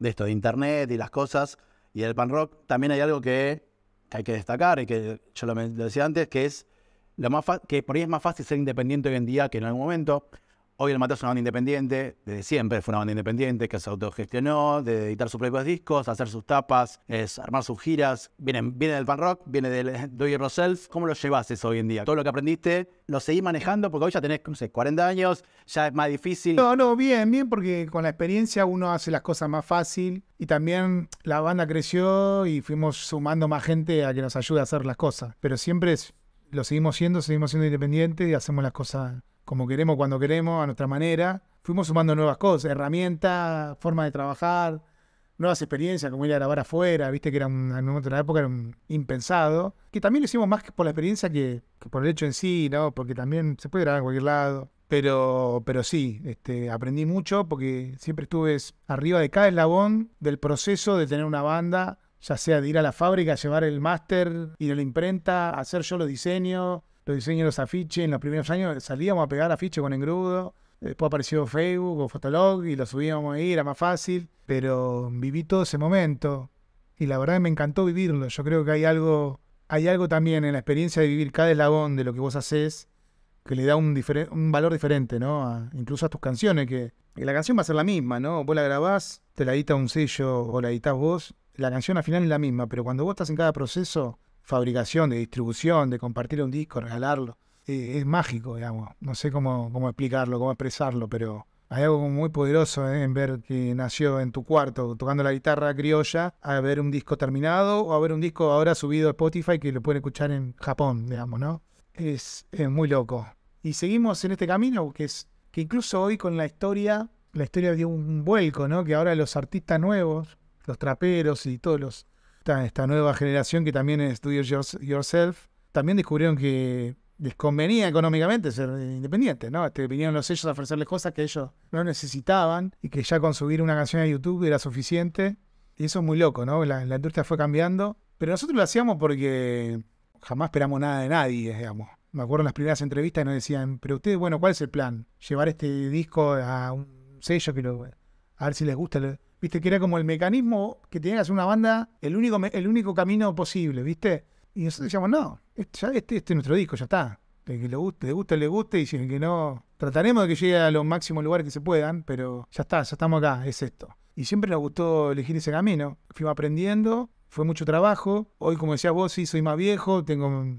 Speaker 1: de esto, de internet y las cosas y el pan rock, también hay algo que, hay que destacar y que yo lo, decía antes, que es lo más que por ahí es más fácil ser independiente hoy en día que en algún momento. Hoy el Mateo es una banda independiente, desde siempre fue una banda independiente que se autogestionó, de editar sus propios discos, hacer sus tapas, es armar sus giras. Viene, viene del pan rock, viene del Do It ¿Cómo lo llevas eso hoy en día? Todo lo que aprendiste, lo seguís manejando porque hoy ya tenés, no sé, 40 años, ya es más difícil. No,
Speaker 2: no, bien, bien, porque con la experiencia uno hace las cosas más fácil y también la banda creció y fuimos sumando más gente a que nos ayude a hacer las cosas. Pero siempre es, lo seguimos siendo, seguimos siendo independientes y hacemos las cosas como queremos, cuando queremos, a nuestra manera. Fuimos sumando nuevas cosas, herramientas, formas de trabajar, nuevas experiencias, como ir a grabar afuera, viste que era en otra época era un impensado, que también lo hicimos más por la experiencia que, por el hecho en sí, ¿no? Porque también se puede grabar en cualquier lado. Pero, pero sí, este, aprendí mucho porque siempre estuve arriba de cada eslabón del proceso de tener una banda, ya sea de ir a la fábrica, llevar el máster, ir a la imprenta, hacer yo los diseños, los diseños los afiches. En los primeros años salíamos a pegar afiches con engrudo. Después apareció Facebook o Fotolog y lo subíamos ahí, era más fácil. Pero viví todo ese momento y la verdad me encantó vivirlo. Yo creo que hay algo, hay algo también en la experiencia de vivir cada eslabón de lo que vos haces que le da un, valor diferente, ¿no? incluso a tus canciones, que, la canción va a ser la misma, ¿no? Vos la grabás, te la editas un sello o la editas vos, la canción al final es la misma, pero cuando vos estás en cada proceso, fabricación, de distribución, de compartir un disco, regalarlo. Eh, es mágico, digamos. No sé cómo, cómo explicarlo, cómo expresarlo, pero hay algo muy poderoso eh, en ver que nació en tu cuarto tocando la guitarra criolla a ver un disco terminado o a ver un disco ahora subido a Spotify que lo pueden escuchar en Japón, digamos, ¿no? Es, es muy loco. Y seguimos en este camino que es que incluso hoy con la historia, la historia dio un vuelco, ¿no? Que ahora los artistas nuevos, los traperos y todos los esta, nueva generación que también Studio Yourself, también descubrieron que les convenía económicamente ser independientes, ¿no? Este, vinieron los sellos a ofrecerles cosas que ellos no necesitaban y que ya con una canción a YouTube era suficiente. Y eso es muy loco, ¿no? La, industria fue cambiando. Pero nosotros lo hacíamos porque jamás esperamos nada de nadie, digamos. Me acuerdo en las primeras entrevistas y nos decían, pero ustedes, bueno, ¿cuál es el plan? Llevar este disco a un sello que lo a ver si les gusta. Viste que era como el mecanismo que tenía que hacer una banda, el único, el único camino posible, ¿viste? Y nosotros decíamos, no, este, este, este, es nuestro disco, ya está. El que le guste, le guste, le guste, y si el que no, trataremos de que llegue a los máximos lugares que se puedan, pero ya está, ya estamos acá, es esto. Y siempre nos gustó elegir ese camino. fui aprendiendo, fue mucho trabajo. Hoy, como decía vos, sí, soy más viejo, tengo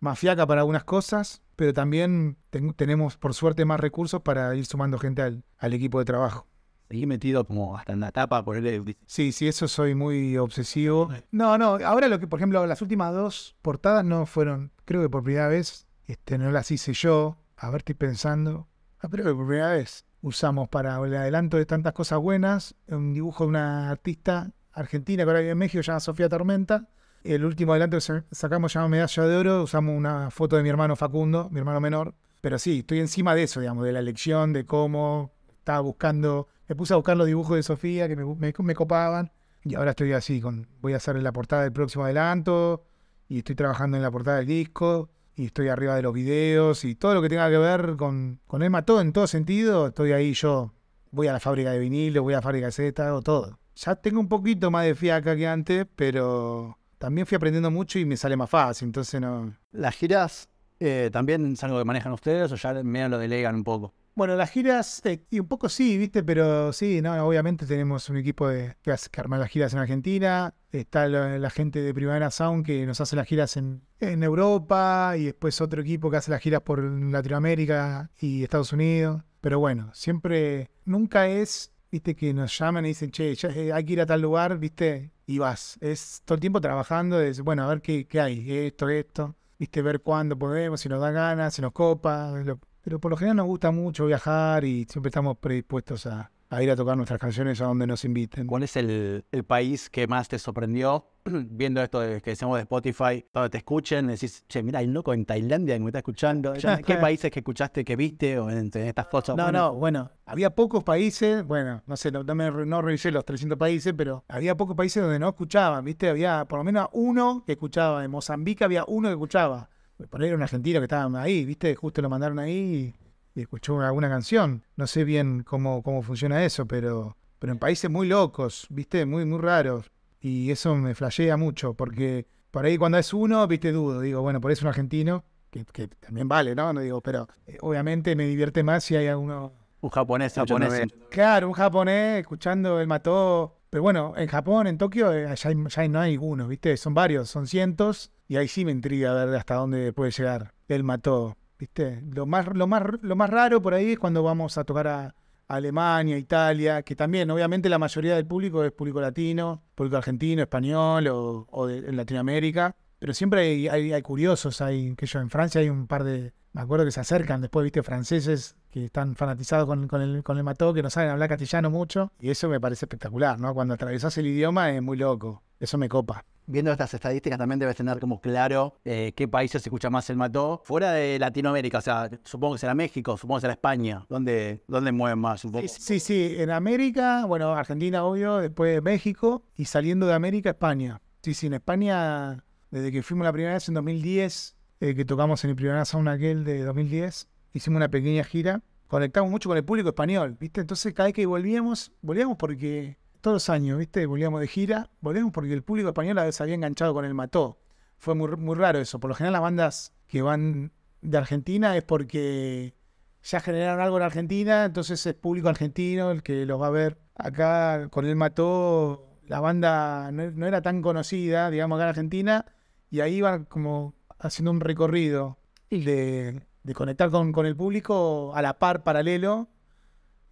Speaker 2: más fiaca para algunas cosas, pero también tenemos, por suerte, más recursos para ir sumando gente
Speaker 1: al equipo de trabajo. Seguí metido como hasta en la
Speaker 2: tapa, por el... Sí, sí, eso soy muy obsesivo. No, no, ahora lo que, por ejemplo, las últimas dos portadas no fueron, creo que por primera vez, este, no las hice yo, a ver, estoy pensando, ah, creo que por primera vez usamos para el adelanto de tantas cosas buenas, un dibujo de una artista argentina que ahora vive en México, llama Sofía Tormenta. El último adelanto que sacamos llama Medalla de Oro, usamos una foto de mi hermano Facundo, mi hermano menor. Pero sí, estoy encima de eso, digamos, de la elección, de cómo estaba buscando me puse a buscar los dibujos de Sofía que me, copaban. Y ahora estoy así, con, voy a hacer la portada del próximo adelanto, y estoy trabajando en la portada del disco, y estoy arriba de los videos, y todo lo que tenga que ver con, con Emma, todo en todo sentido, estoy ahí yo. Voy a la fábrica de vinilo, voy a la fábrica de Z, o todo. Ya tengo un poquito más de fiaca que antes, pero también fui aprendiendo mucho y me
Speaker 1: sale más fácil, entonces no... ¿Las giras eh, también es algo que manejan ustedes o ya me lo delegan un poco?
Speaker 2: Bueno, las giras, eh, y un poco sí, viste, pero sí, no, obviamente tenemos un equipo de, que, hace, arma las giras en Argentina, está la, gente de Primavera Sound que nos hace las giras en, Europa, y después otro equipo que hace las giras por Latinoamérica y Estados Unidos. Pero bueno, siempre, nunca es, viste, que nos llaman y dicen, che, eh, hay que ir a tal lugar, viste, y vas. Es todo el tiempo trabajando, es, bueno, a ver qué, hay, esto, esto, viste, ver cuándo podemos, si nos da ganas, si nos copa, lo, pero por lo general nos gusta mucho viajar y siempre estamos predispuestos a, ir a tocar nuestras canciones a donde
Speaker 1: nos inviten. ¿Cuál es el, país que más te sorprendió viendo esto de, que decimos de Spotify, donde te escuchen, decís, che, mira, el loco en Tailandia que me está escuchando. ¿Qué países que escuchaste, que viste o en, estas fotos? No, no,
Speaker 2: bueno, había pocos países, bueno, no sé, no, no, revisé los 300 países, pero había pocos países donde no escuchaban, ¿viste? Había por lo menos uno que escuchaba. En Mozambique había uno que escuchaba. Por ahí era un argentino que estaba ahí, ¿viste? Justo lo mandaron ahí y, escuchó alguna canción. No sé bien cómo, cómo funciona eso, pero, pero en países muy locos, ¿viste? Muy, muy raros. Y eso me flashea mucho, porque por ahí cuando es uno, ¿viste? Dudo. Digo, bueno, por eso un argentino, que, también vale, ¿no? No digo, pero eh, obviamente me divierte más si hay alguno.
Speaker 1: Un japonés, japonés.
Speaker 2: Claro, un japonés escuchando el mató pero bueno, en Japón, en Tokio, eh, ya, no hay ninguno, ¿viste? Son varios, son cientos. Y ahí sí me intriga ver hasta dónde puede llegar el mató, ¿viste? Lo más, lo, más, lo más raro por ahí es cuando vamos a tocar a, Alemania, Italia, que también, obviamente, la mayoría del público es público latino, público argentino, español o, de, en Latinoamérica. Pero siempre hay, hay, hay curiosos, hay, que yo, en Francia hay un par de, me acuerdo que se acercan después, viste, franceses que están fanatizados con, con el, con mató, que no saben hablar castellano mucho. Y eso me parece espectacular, ¿no? Cuando atravesás el idioma es muy loco. Eso me copa. Viendo estas estadísticas también debes tener como
Speaker 1: claro eh, qué países se escucha más el mató. Fuera de Latinoamérica, o sea, supongo que será México, supongo que será España. ¿Dónde, mueven más? Supongo? Sí,
Speaker 2: sí, sí, en América, bueno, Argentina, obvio, después México y saliendo de América, España. Sí, sí, en España, desde que fuimos la primera vez en 2010, eh, que tocamos en el primer Sound aquel de 2010. Hicimos una pequeña gira. Conectamos mucho con el público español, ¿viste? Entonces cada vez que volvíamos, volvíamos porque todos los años, ¿viste? Volvíamos de gira, volvíamos porque el público español a veces había enganchado con el Mató. Fue muy, raro eso. Por lo general las bandas que van de Argentina es porque ya generaron algo en Argentina, entonces es público argentino el que los va a ver. Acá con el Mató, la banda no, era tan conocida, digamos, acá en Argentina, y ahí iban como haciendo un recorrido de, de conectar con, el público a la par, paralelo.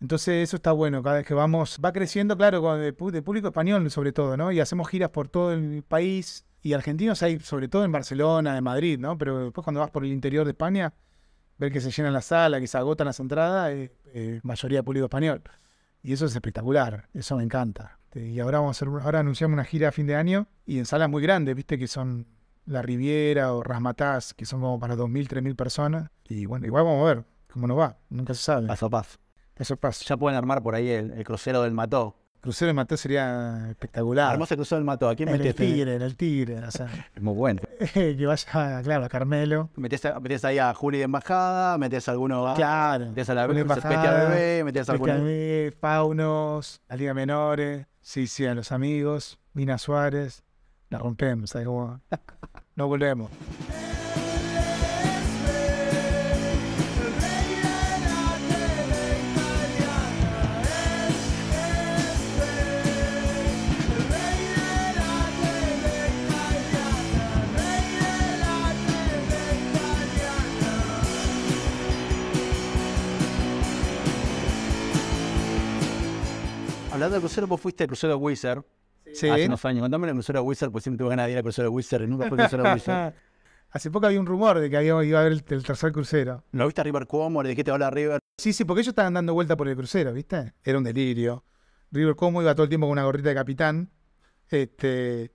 Speaker 2: Entonces eso está bueno, cada vez que vamos, va creciendo, claro, de público español sobre todo, ¿no? Y hacemos giras por todo el país. Y argentinos hay sobre todo en Barcelona, en Madrid, ¿no? Pero después cuando vas por el interior de España, ver que se llena la sala, que se agotan las entradas, mayoría de público español. Y eso es espectacular, eso me encanta. Este, y ahora vamos a hacer, ahora anunciamos una gira a fin de año y en salas muy grandes, viste que son la Riviera o Rasmatás, que son como para 2.000, 3.000 personas. Y bueno, igual vamos a ver cómo nos va, nunca se sabe. Paso a paso.
Speaker 1: Paso a paso. Ya pueden armar por ahí el, crucero del Mató. Crucero del Mató sería espectacular. Hermoso crucero del Mató. ¿A quién en El tigre, en
Speaker 2: el tigre.
Speaker 1: es muy bueno.
Speaker 2: que vaya, claro, a Carmelo.
Speaker 1: Metés, ahí a Juli de Embajada, metés a alguno. Claro. Metés a la Embajada, B. metés a alguno. Bebé, Faunos, a Liga Menores.
Speaker 2: Sí, sí, a los amigos. Mina Suárez la rompemos, ahí como, no volvemos.
Speaker 1: Hablando del crucero, vos fuiste al crucero de sí. hace unos años. Contame la emisora Wizard, pues siempre tuve ganas de ir a la emisora Wizard, nunca fue la Wizard.
Speaker 2: Hace poco había un rumor de que iba a haber el, tercer crucero.
Speaker 1: ¿Lo viste a River Cuomo? ¿Le dijiste a
Speaker 2: River? Sí, sí, porque ellos estaban dando vuelta por el crucero, ¿viste? Era un delirio. River Cuomo iba todo el tiempo con una gorrita de capitán. Este,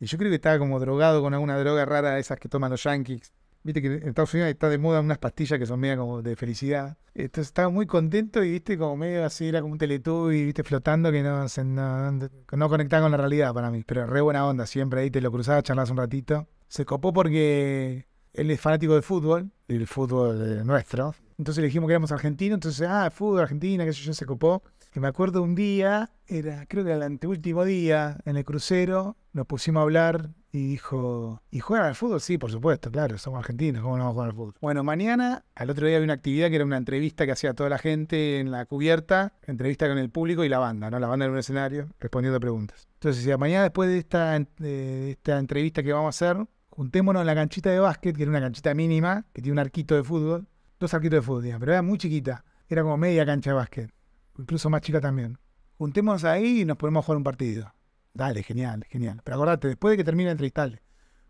Speaker 2: y yo creo que estaba como drogado con alguna droga rara de esas que toman los yankees. Viste que en Estados Unidos está de moda unas pastillas que son media como de felicidad. Entonces estaba muy contento y viste como medio así, era como un teletubby, viste, flotando que no, se, no, conectaba con la realidad para mí. Pero re buena onda, siempre ahí te lo cruzaba, charlas un ratito. Se copó porque él es fanático de fútbol, del fútbol eh, nuestro. Entonces le dijimos que éramos argentinos, entonces, ah, fútbol, Argentina, que eso yo, se copó que me acuerdo un día, era, creo que era el anteúltimo día en el crucero, nos pusimos a hablar y dijo, ¿y juegan al fútbol? Sí, por supuesto, claro, somos argentinos, ¿cómo no vamos a jugar al fútbol? Bueno, mañana, al otro día había una actividad que era una entrevista que hacía toda la gente en la cubierta, entrevista con el público y la banda, ¿no? La banda en un escenario respondiendo preguntas. Entonces decía, mañana después de esta, esta entrevista que vamos a hacer, juntémonos en la canchita de básquet, que era una canchita mínima, que tiene un arquito de fútbol, dos arquitos de fútbol, pero era muy chiquita, era como media cancha de básquet incluso más chica también. Juntémonos ahí y nos podemos jugar un partido. Dale, genial, genial. Pero acordate, después de que termine el entrevista,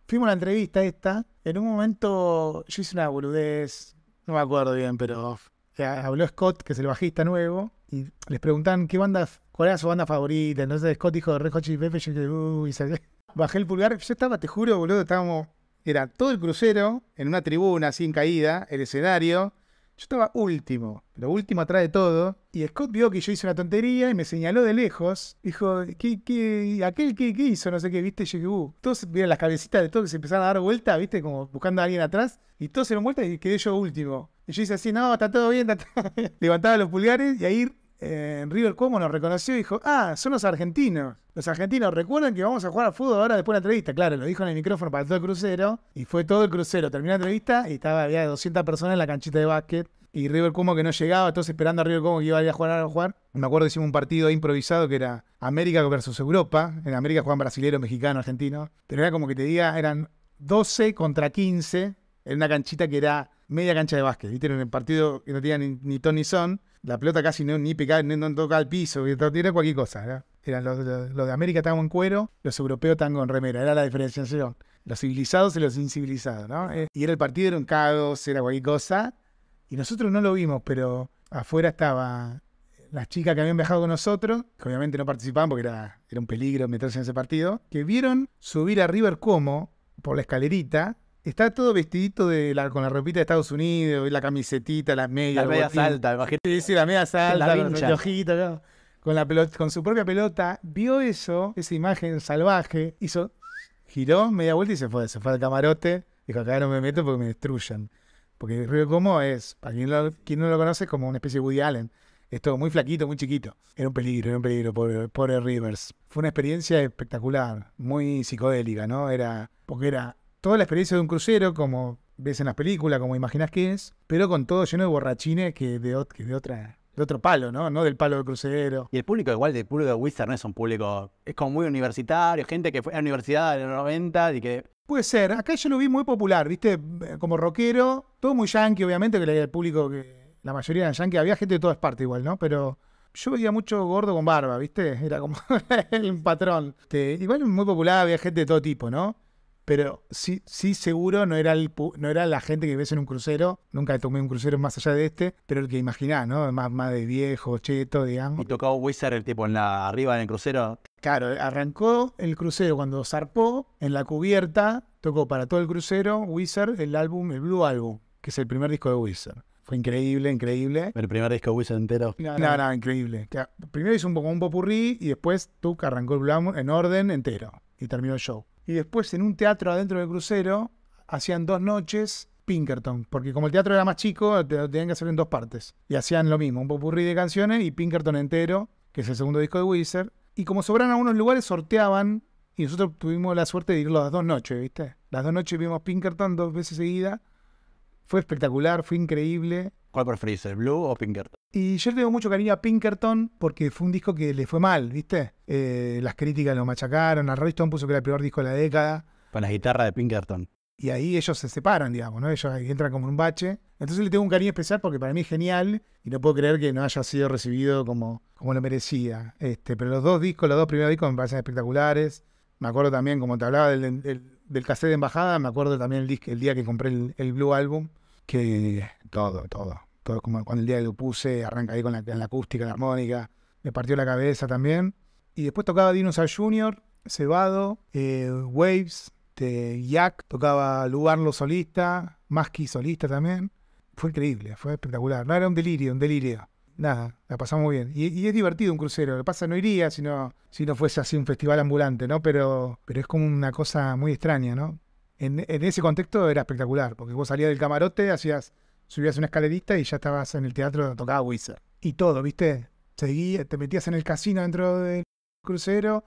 Speaker 2: fuimos a la entrevista esta, en un momento yo hice una boludez, no me acuerdo bien, pero habló Scott, que es el bajista nuevo, y les preguntan qué cuál era su banda favorita. Entonces Scott dijo de Hot Chili yo dije, bajé el pulgar, yo estaba, te juro, boludo, estábamos, era todo el crucero, en una tribuna ...sin caída, el escenario, yo estaba último, lo último atrás de todo. Y Scott vio que yo hice una tontería y me señaló de lejos. Dijo, ¿qué, qué, aquel qué, hizo? No sé qué, viste. Yo uh", Todos vieron las cabecitas de todos que se empezaron a dar vuelta, viste, como buscando a alguien atrás. Y todos se dieron vuelta y quedé yo último. Y yo hice así, no, está todo bien, está todo bien. Levantaba los pulgares y ahí River Cuomo nos reconoció y dijo, ah, son los argentinos. Los argentinos, recuerden que vamos a jugar al fútbol ahora después de la entrevista. Claro, lo dijo en el micrófono para todo el crucero. Y fue todo el crucero. Terminó la entrevista y estaba, había 200 personas en la canchita de básquet. Y River Cuomo que no llegaba, todos esperando a River Cuomo que iba a ir a jugar a jugar. Me acuerdo que hicimos un partido improvisado que era América versus Europa. En América jugaban brasilero, mexicano, argentino. Pero era como que te diga, eran 12 contra 15 en una canchita que era media cancha de básquet. ¿Viste? en el partido que no tenía ni, ni ton ni son la pelota casi no, ni pegaba, no, no el piso, era cualquier cosa. Eran los, de América estaban en cuero, los europeos estaban con remera, era la diferenciación. Los civilizados y los incivilizados, ¿no? Eh, y era el partido, era un caos, era cualquier cosa. Y nosotros no lo vimos, pero afuera estaba las chicas que habían viajado con nosotros, que obviamente no participaban porque era, era un peligro meterse en ese partido, que vieron subir a River Como por la escalerita Está todo vestidito de la, con la ropita de Estados Unidos, la camisetita, las medias. La media salta, imagínate. Sí, sí, la media salta, la con con, la pelota, con su propia pelota. Vio eso, esa imagen salvaje, hizo, giró media vuelta y se fue. Se fue al camarote. Dijo, acá no me meto porque me destruyan. Porque Río Como es, para quien, no lo conoce, como una especie de Woody Allen. Es todo muy flaquito, muy chiquito. Era un peligro, era un peligro, pobre, pobre Rivers. Fue una experiencia espectacular, muy psicodélica, ¿no? Era, porque era toda la experiencia de un crucero, como ves en las películas, como imaginas que es, pero con todo lleno de borrachines que de, de otra
Speaker 1: de otro palo, ¿no? No del palo del crucero. Y el público igual del público de Wizard no es un público, es como muy universitario, gente que fue a la universidad en los 90 y que... Puede ser, acá
Speaker 2: yo lo vi muy popular, ¿viste? Eh, como rockero, todo muy yankee, obviamente, que el público, que la mayoría era yankee, había gente de todas partes igual, ¿no? Pero yo veía mucho gordo con barba, ¿viste? Era como el patrón. Este, igual muy popular, había gente de todo tipo, ¿no? pero sí, sí seguro no era, no era la gente que ves en un crucero, nunca tomé un crucero más allá de este, pero el que imaginás, ¿no? Más, más de viejo, cheto, digamos.
Speaker 1: Y tocó Wizard el tipo en la, arriba del crucero.
Speaker 2: Claro, arrancó el crucero cuando zarpó, en la cubierta, tocó para todo el crucero Wizard el álbum, el Blue Album, que es el primer disco de Wizard. Fue increíble, increíble.
Speaker 1: El primer disco de Wizard entero. No, no,
Speaker 2: increíble. primero hizo un poco un popurrí y después que arrancó el Blue Album en orden entero y terminó el show y después en un teatro adentro del crucero hacían dos noches Pinkerton, porque como el teatro era más chico, te lo tenían que hacer en dos partes. Y hacían lo mismo, un popurrí de canciones y Pinkerton entero, que es el segundo disco de Wizard. Y como sobraban algunos lugares, sorteaban y nosotros tuvimos la suerte de ir las dos noches, ¿viste? Las dos noches vimos Pinkerton dos veces seguida. Fue espectacular, fue increíble.
Speaker 1: ¿Cuál preferís, el Blue o Pinkerton?
Speaker 2: Y yo tengo mucho cariño a Pinkerton porque fue un disco que le fue mal, ¿viste? Eh, las críticas lo machacaron, a Rolling Stone puso que era el peor disco de la década.
Speaker 1: Con la guitarra de Pinkerton.
Speaker 2: Y ahí ellos se separan, digamos, ¿no? Ellos entran como un bache. Entonces le tengo un cariño especial porque para mí es genial y no puedo creer que no haya sido recibido como, como lo merecía. Este, pero los dos discos, los dos primeros discos me parecen espectaculares. Me acuerdo también, como te hablaba del, del, cassette de embajada, me acuerdo también el, el día que compré el, el Blue Album que todo, todo. Todo como cuando el día que lo puse, arranca ahí con la, acústica, la armónica, me partió la cabeza también. Y después tocaba Dinosaur Junior, Cebado, eh, Waves, de Jack, tocaba Lugarlo solista, Maski solista también. Fue increíble, fue espectacular. No, era un delirio, un delirio. Nada, la pasamos muy bien. Y, es divertido un crucero. Lo que pasa, no iría si no, si no fuese así un festival ambulante, ¿no? Pero, pero es como una cosa muy extraña, ¿no? en, ese contexto era espectacular, porque vos salías del camarote, hacías, subías una escalerista y ya estabas en el teatro, tocaba Wizard. Y todo, ¿viste? Seguía, te metías en el casino dentro del crucero,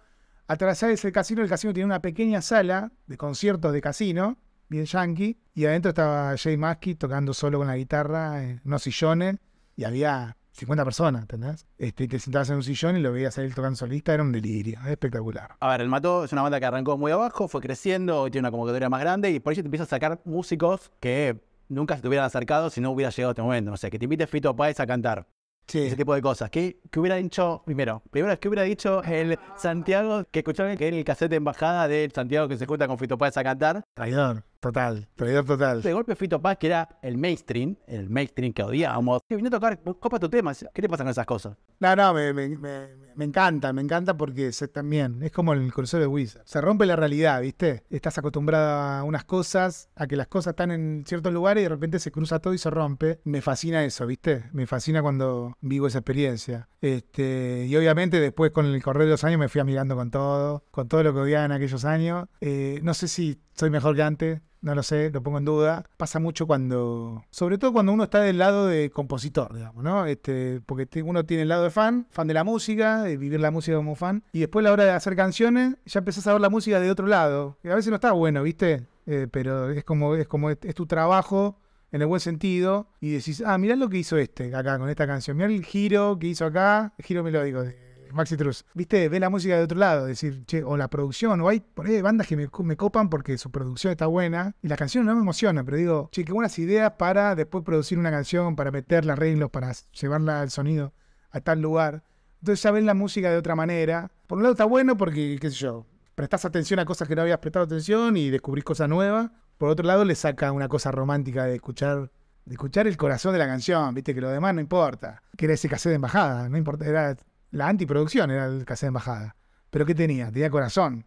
Speaker 2: de el casino, el casino tiene una pequeña sala de conciertos de casino, bien yankee, y adentro estaba Jay Maskey tocando solo con la guitarra, en eh, unos sillones, y había 50 personas, ¿entendés? Este, te sentabas en un sillón y lo veías a él tocando solista, era un delirio, espectacular.
Speaker 1: A ver, El Mató es una banda que arrancó muy abajo, fue creciendo, hoy tiene una convocatoria más grande y por eso te empiezas a sacar músicos que nunca se te hubieran acercado si no hubiera llegado a este momento. O sea, que te invite Fito Páez a cantar. Sí. Ese tipo de cosas. ¿Qué, hubiera dicho primero? Primero, ¿qué hubiera dicho el Santiago que escuchaba que en el cassette de embajada del Santiago que se junta con Fito Páez a cantar? Traidor. Total, traidor total. De golpe Fito Paz, que era el mainstream, el mainstream que odiábamos, que vino a tocar copa tu tema. ¿Qué te con esas cosas? No, no, me, encanta, me encanta porque
Speaker 2: se, también es como el crucero de Wizard. Se rompe la realidad, ¿viste? Estás acostumbrado a unas cosas, a que las cosas están en ciertos lugares y de repente se cruza todo y se rompe. Me fascina eso, ¿viste? Me fascina cuando vivo esa experiencia. Este, y obviamente después con el correr de los años me fui amigando con todo, con todo lo que odiaba en aquellos años. Eh, no sé si soy mejor que antes no lo sé, lo pongo en duda. Pasa mucho cuando, sobre todo cuando uno está del lado de compositor, digamos, ¿no? Este, porque uno tiene el lado de fan, fan de la música, de vivir la música como fan, y después a la hora de hacer canciones ya empezás a ver la música de otro lado, a veces no está bueno, ¿viste? Eh, pero es como, es como, es, tu trabajo en el buen sentido, y decís, ah, mirá lo que hizo este acá con esta canción, mirá el giro que hizo acá, giro melódico. Maxi Trus, Viste, ve la música de otro lado, decir, o la producción, o hay por bandas que me, copan porque su producción está buena y las canciones no me emocionan, pero digo, che, qué buenas ideas para después producir una canción, para meterla arreglos, para llevarla al sonido a tal lugar. Entonces ya ven la música de otra manera. Por un lado está bueno porque, qué sé yo, prestás atención a cosas que no habías prestado atención y descubrís cosas nuevas. Por otro lado le saca una cosa romántica de escuchar de escuchar el corazón de la canción, viste que lo demás no importa. Que era ese cassette de embajada, no importa, era la antiproducción era el cassette de embajada. Pero ¿qué tenía? Tenía corazón,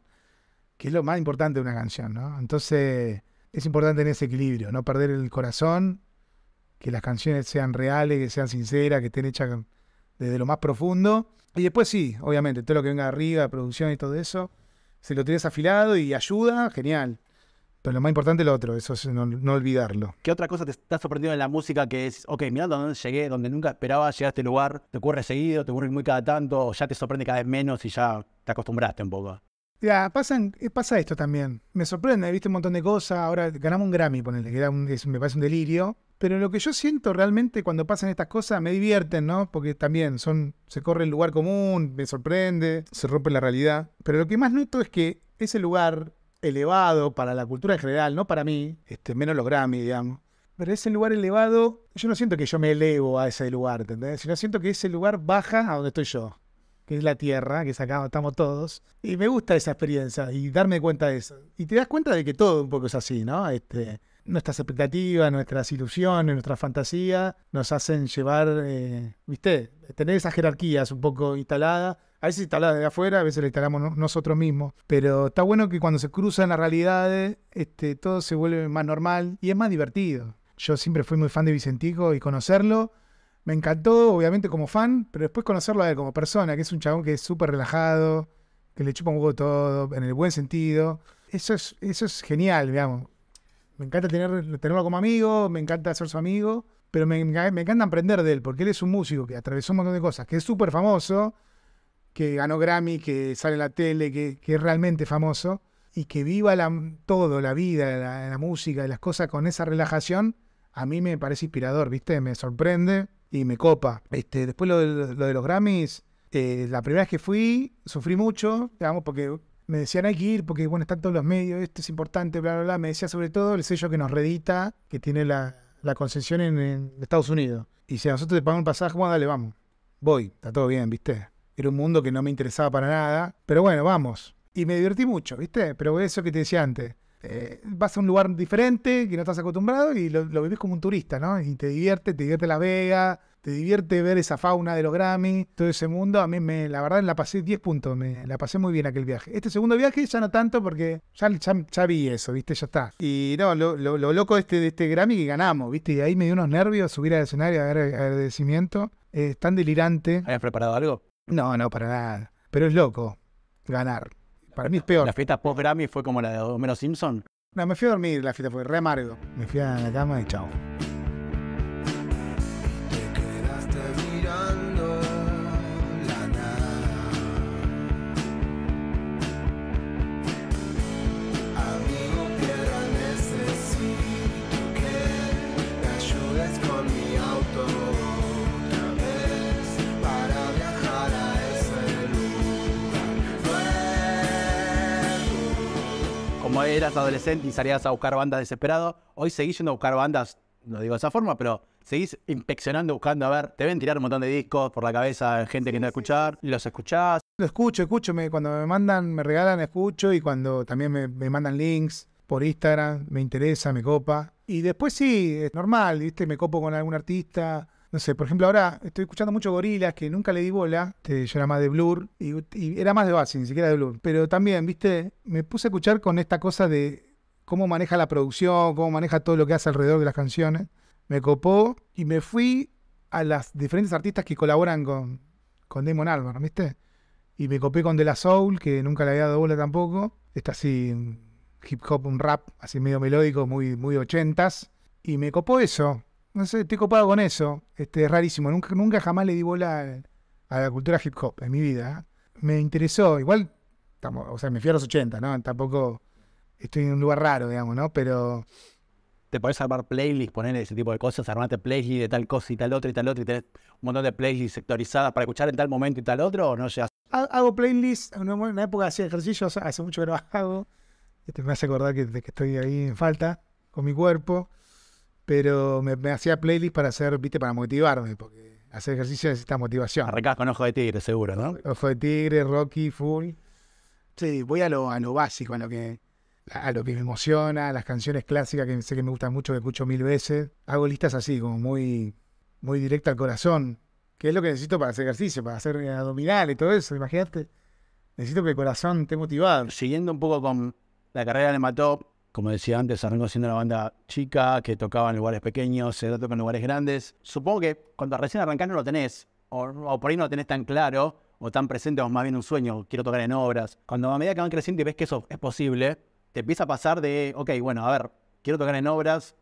Speaker 2: que es lo más importante de una canción, ¿no? Entonces es importante tener ese equilibrio, no perder el corazón, que las canciones sean reales, que sean sinceras, que estén hechas desde lo más profundo. Y después sí, obviamente, todo lo que venga arriba, producción y todo eso, se lo tienes afilado y ayuda, genial lo más importante es lo otro, eso es no, olvidarlo.
Speaker 1: ¿Qué otra cosa te está sorprendiendo en la música que es, ok, mirá donde llegué, donde nunca esperaba llegar a este lugar, te ocurre seguido, te ocurre muy cada tanto, o ya te sorprende cada vez menos y ya te acostumbraste un poco?
Speaker 2: Ya, pasan, eh, pasa esto también. Me sorprende, viste un montón de cosas. Ahora ganamos un Grammy, ponele, me parece un delirio. Pero lo que yo siento realmente cuando pasan estas cosas me divierten, ¿no? Porque también son, se corre el lugar común, me sorprende, se rompe la realidad. Pero lo que más noto es que ese lugar elevado para la cultura en general, no para mí, este, menos los Grammy, digamos. Pero ese lugar elevado, yo no siento que yo me elevo a ese lugar, ¿entendés? Sino siento que ese lugar baja a donde estoy yo, que es la tierra, que es acá donde estamos todos. Y me gusta esa experiencia y darme cuenta de eso. Y te das cuenta de que todo un poco es así, ¿no? Este, nuestras expectativas, nuestras ilusiones, nuestra fantasía nos hacen llevar, eh, ¿viste? Tener esas jerarquías un poco instaladas a veces instalada desde afuera, a veces lo instalamos nosotros mismos. Pero está bueno que cuando se cruzan las realidades, este, todo se vuelve más normal y es más divertido. Yo siempre fui muy fan de Vicentico y conocerlo me encantó, obviamente, como fan, pero después conocerlo a él como persona, que es un chabón que es súper relajado, que le chupa un huevo todo, en el buen sentido. Eso es, genial, digamos. Me encanta tenerlo como amigo, me encanta ser su amigo, pero me, me encanta aprender de él, porque él es un músico que atravesó un montón de cosas, que es súper famoso, que ganó Grammy, que sale en la tele, que, es realmente famoso, y que viva todo, la vida, la, música y las cosas con esa relajación, a mí me parece inspirador, ¿viste? Me sorprende y me copa. Este, después lo de, los Grammys, eh, la primera vez que fui, sufrí mucho, digamos, porque me decían hay que ir porque bueno, están todos los medios, esto es importante, bla, bla, bla. Me decía sobre todo el sello que nos redita, que tiene la, concesión en, Estados Unidos. Y si a nosotros te pagan un pasaje, bueno, dale, vamos. Voy, está todo bien, ¿viste? Era un mundo que no me interesaba para nada. Pero bueno, vamos. Y me divertí mucho, ¿viste? Pero eso que te decía antes. Eh, vas a un lugar diferente que no estás acostumbrado y lo, lo, vivís como un turista, ¿no? Y te divierte, te divierte la vega te divierte ver esa fauna de los Grammy, todo ese mundo. A mí, me, la verdad, la pasé 10 puntos, me la pasé muy bien aquel viaje. Este segundo viaje ya no tanto porque ya, vi eso, ¿viste? Ya está. Y no, lo, lo, loco de este, de este Grammy que ganamos, ¿viste? Y ahí me dio unos nervios subir al escenario a ver agradecimiento. Es tan delirante.
Speaker 1: ¿Habías preparado algo?
Speaker 2: No, no, para nada. Pero es loco
Speaker 1: ganar. Para mí es peor. ¿La fiesta post-Grammy fue como la de Homero Simpson? No, me fui a dormir la fiesta, fue re amargo.
Speaker 2: Me fui a la cama y chao.
Speaker 1: eras adolescente y salías a buscar bandas desesperado, hoy seguís yendo a buscar bandas, no digo de esa forma, pero seguís inspeccionando, buscando, a ver, te ven tirar un montón de discos por la cabeza, de gente que no escuchar, los escuchás.
Speaker 2: Lo escucho, escucho, cuando me mandan, me regalan, escucho y cuando también me, me mandan links por Instagram, me interesa, me copa. Y después sí, es normal, ¿viste? Me copo con algún artista, no sé, por ejemplo, ahora estoy escuchando mucho Gorilas, que nunca le di bola. Este, yo era más de Blur, y, era más de bass ni siquiera de Blur. Pero también, viste, me puse a escuchar con esta cosa de cómo maneja la producción, cómo maneja todo lo que hace alrededor de las canciones. Me copó y me fui a las diferentes artistas que colaboran con, con Damon Albarn, ¿viste? Y me copé con De La Soul, que nunca le había dado bola tampoco. Está así hip hop, un rap, así medio melódico, muy, muy ochentas. Y me copó eso no sé, estoy copado con eso. Este, es rarísimo. Nunca, nunca jamás le di bola a, la cultura hip hop en mi vida. Me interesó. Igual, estamos, o sea, me fui a los 80, ¿no? Tampoco estoy en un lugar raro, digamos, ¿no? Pero
Speaker 1: te podés armar playlists, poner ese tipo de cosas, armarte playlist de tal cosa y tal otra y tal otro y tenés un montón de playlists sectorizadas para escuchar en tal momento y tal otro, o no llegas.
Speaker 2: Hago playlists, en una época hacía ejercicios, hace mucho que no hago. te este, me hace acordar que, que, estoy ahí en falta con mi cuerpo pero me, hacía playlist para hacer, viste, para motivarme, porque hacer ejercicio necesita motivación.
Speaker 1: Arrancás con Ojo de Tigre, seguro, ¿no?
Speaker 2: Ojo de Tigre, Rocky, Full. Sí, voy a lo, lo básico, a lo que a lo que me emociona, a las canciones clásicas que sé que me gustan mucho, que escucho mil veces. Hago listas así, como muy, muy directa al corazón,
Speaker 1: que es lo que necesito para hacer ejercicio, para
Speaker 2: hacer abdominal y todo
Speaker 1: eso. Imagínate, necesito que el corazón esté motivado. Siguiendo un poco con la carrera de Mató, como decía antes, arrancó siendo una banda chica que tocaba en lugares pequeños, se toca en lugares grandes. Supongo que cuando recién arrancás no lo tenés, o, por ahí no lo tenés tan claro, o tan presente, o más bien un sueño, quiero tocar en obras. Cuando a medida que van creciendo y ves que eso es posible, te empieza a pasar de, ok, bueno, a ver, quiero tocar en obras,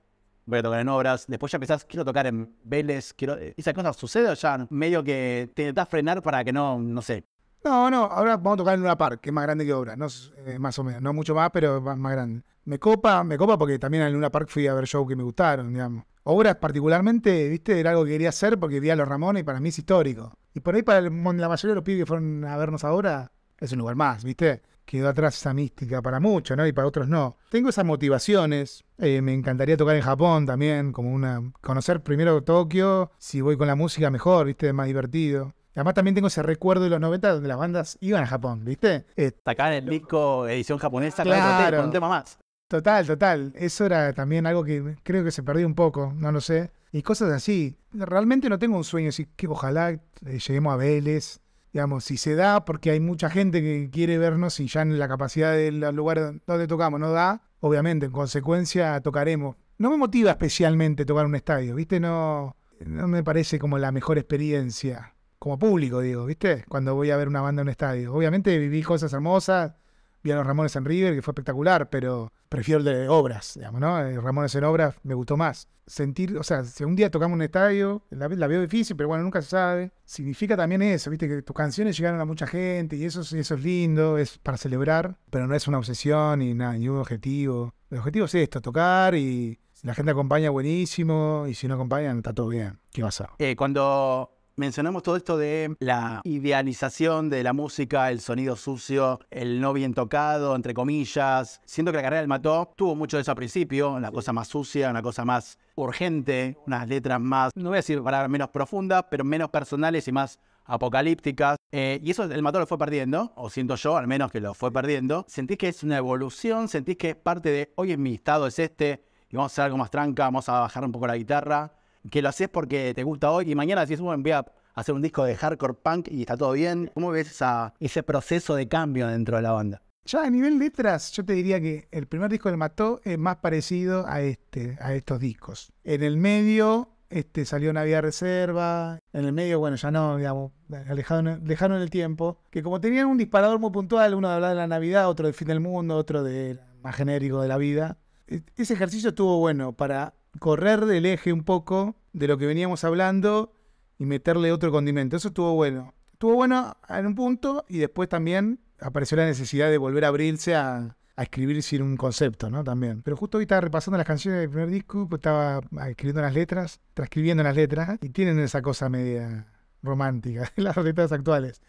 Speaker 1: voy a tocar en obras. Después ya empezás, quiero tocar en Vélez, quiero... Eh, esas cosas suceden ya medio que te da frenar para que no, no sé,
Speaker 2: no, no, ahora vamos a tocar en Luna Park, que es más grande que obra, no, eh, más o menos, no mucho más, pero más, grande. Me copa, me copa porque también en Luna Park fui a ver shows que me gustaron, digamos. Obras particularmente, viste, era algo que quería hacer porque vi a los Ramones y para mí es histórico. Y por ahí para la mayoría de los pibes que fueron a vernos ahora, es un lugar más, viste. Quedó atrás esa mística para muchos, ¿no? Y para otros no. Tengo esas motivaciones. Eh, me encantaría tocar en Japón también, como una... Conocer primero Tokio, si voy con la música mejor, viste, más divertido Además también tengo ese recuerdo de los 90 donde las bandas iban a Japón, ¿viste?
Speaker 1: Está eh, Acá en el disco edición japonesa claro. con un tema más.
Speaker 2: Total, total. Eso era también algo que creo que se perdió un poco, no lo sé. Y cosas así. Realmente no tengo un sueño, así que ojalá eh, lleguemos a Vélez. Digamos, si se da, porque hay mucha gente que quiere vernos y ya en la capacidad del lugar donde tocamos no da, obviamente, en consecuencia tocaremos. No me motiva especialmente tocar un estadio, ¿viste? No, no me parece como la mejor experiencia como público, digo, ¿viste? Cuando voy a ver una banda en un estadio. Obviamente viví cosas hermosas, vi a los Ramones en River, que fue espectacular, pero prefiero el de obras, digamos, ¿no? Eh, Ramones en obras me gustó más. Sentir, o sea, si un día tocamos un estadio, la, veo difícil, pero bueno, nunca se sabe. Significa también eso, ¿viste? Que tus canciones llegaron a mucha gente y eso, es lindo, es para celebrar, pero no es una obsesión ni nada, ni un objetivo. El objetivo es esto, tocar y la gente acompaña buenísimo y si no acompañan está todo bien. ¿Qué pasa?
Speaker 1: Eh, cuando Mencionamos todo esto de la idealización de la música, el sonido sucio, el no bien tocado, entre comillas. Siento que la carrera del Mató tuvo mucho de eso al principio, una cosa más sucia, una cosa más urgente, unas letras más, no voy a decir palabras menos profundas, pero menos personales y más apocalípticas. Eh, y eso el Mató lo fue perdiendo, o siento yo al menos que lo fue perdiendo. ¿Sentís que es una evolución? ¿Sentís que es parte de hoy en mi estado es este y vamos a hacer algo más tranca, vamos a bajar un poco la guitarra? que lo haces porque te gusta hoy y mañana decís, un voy a hacer un disco de hardcore punk y está todo bien. ¿Cómo ves ese proceso de cambio dentro de la banda?
Speaker 2: Ya a nivel letras, yo te diría que el primer disco del Mató es más parecido a este, a estos discos. En el medio este, salió Navidad Reserva, en el medio, bueno, ya no, digamos, alejaron el tiempo, que como tenían un disparador muy puntual, uno de hablar de la Navidad, otro del fin del mundo, otro de más genérico de la vida, e, ese ejercicio estuvo bueno para correr del eje un poco de lo que veníamos hablando y meterle otro condimento. Eso estuvo bueno. Estuvo bueno en un punto y después también apareció la necesidad de volver a abrirse a, escribir sin un concepto, ¿no? También. Pero justo hoy estaba repasando las canciones del primer disco, pues estaba escribiendo las letras, transcribiendo las letras, y tienen esa cosa media romántica las letras actuales.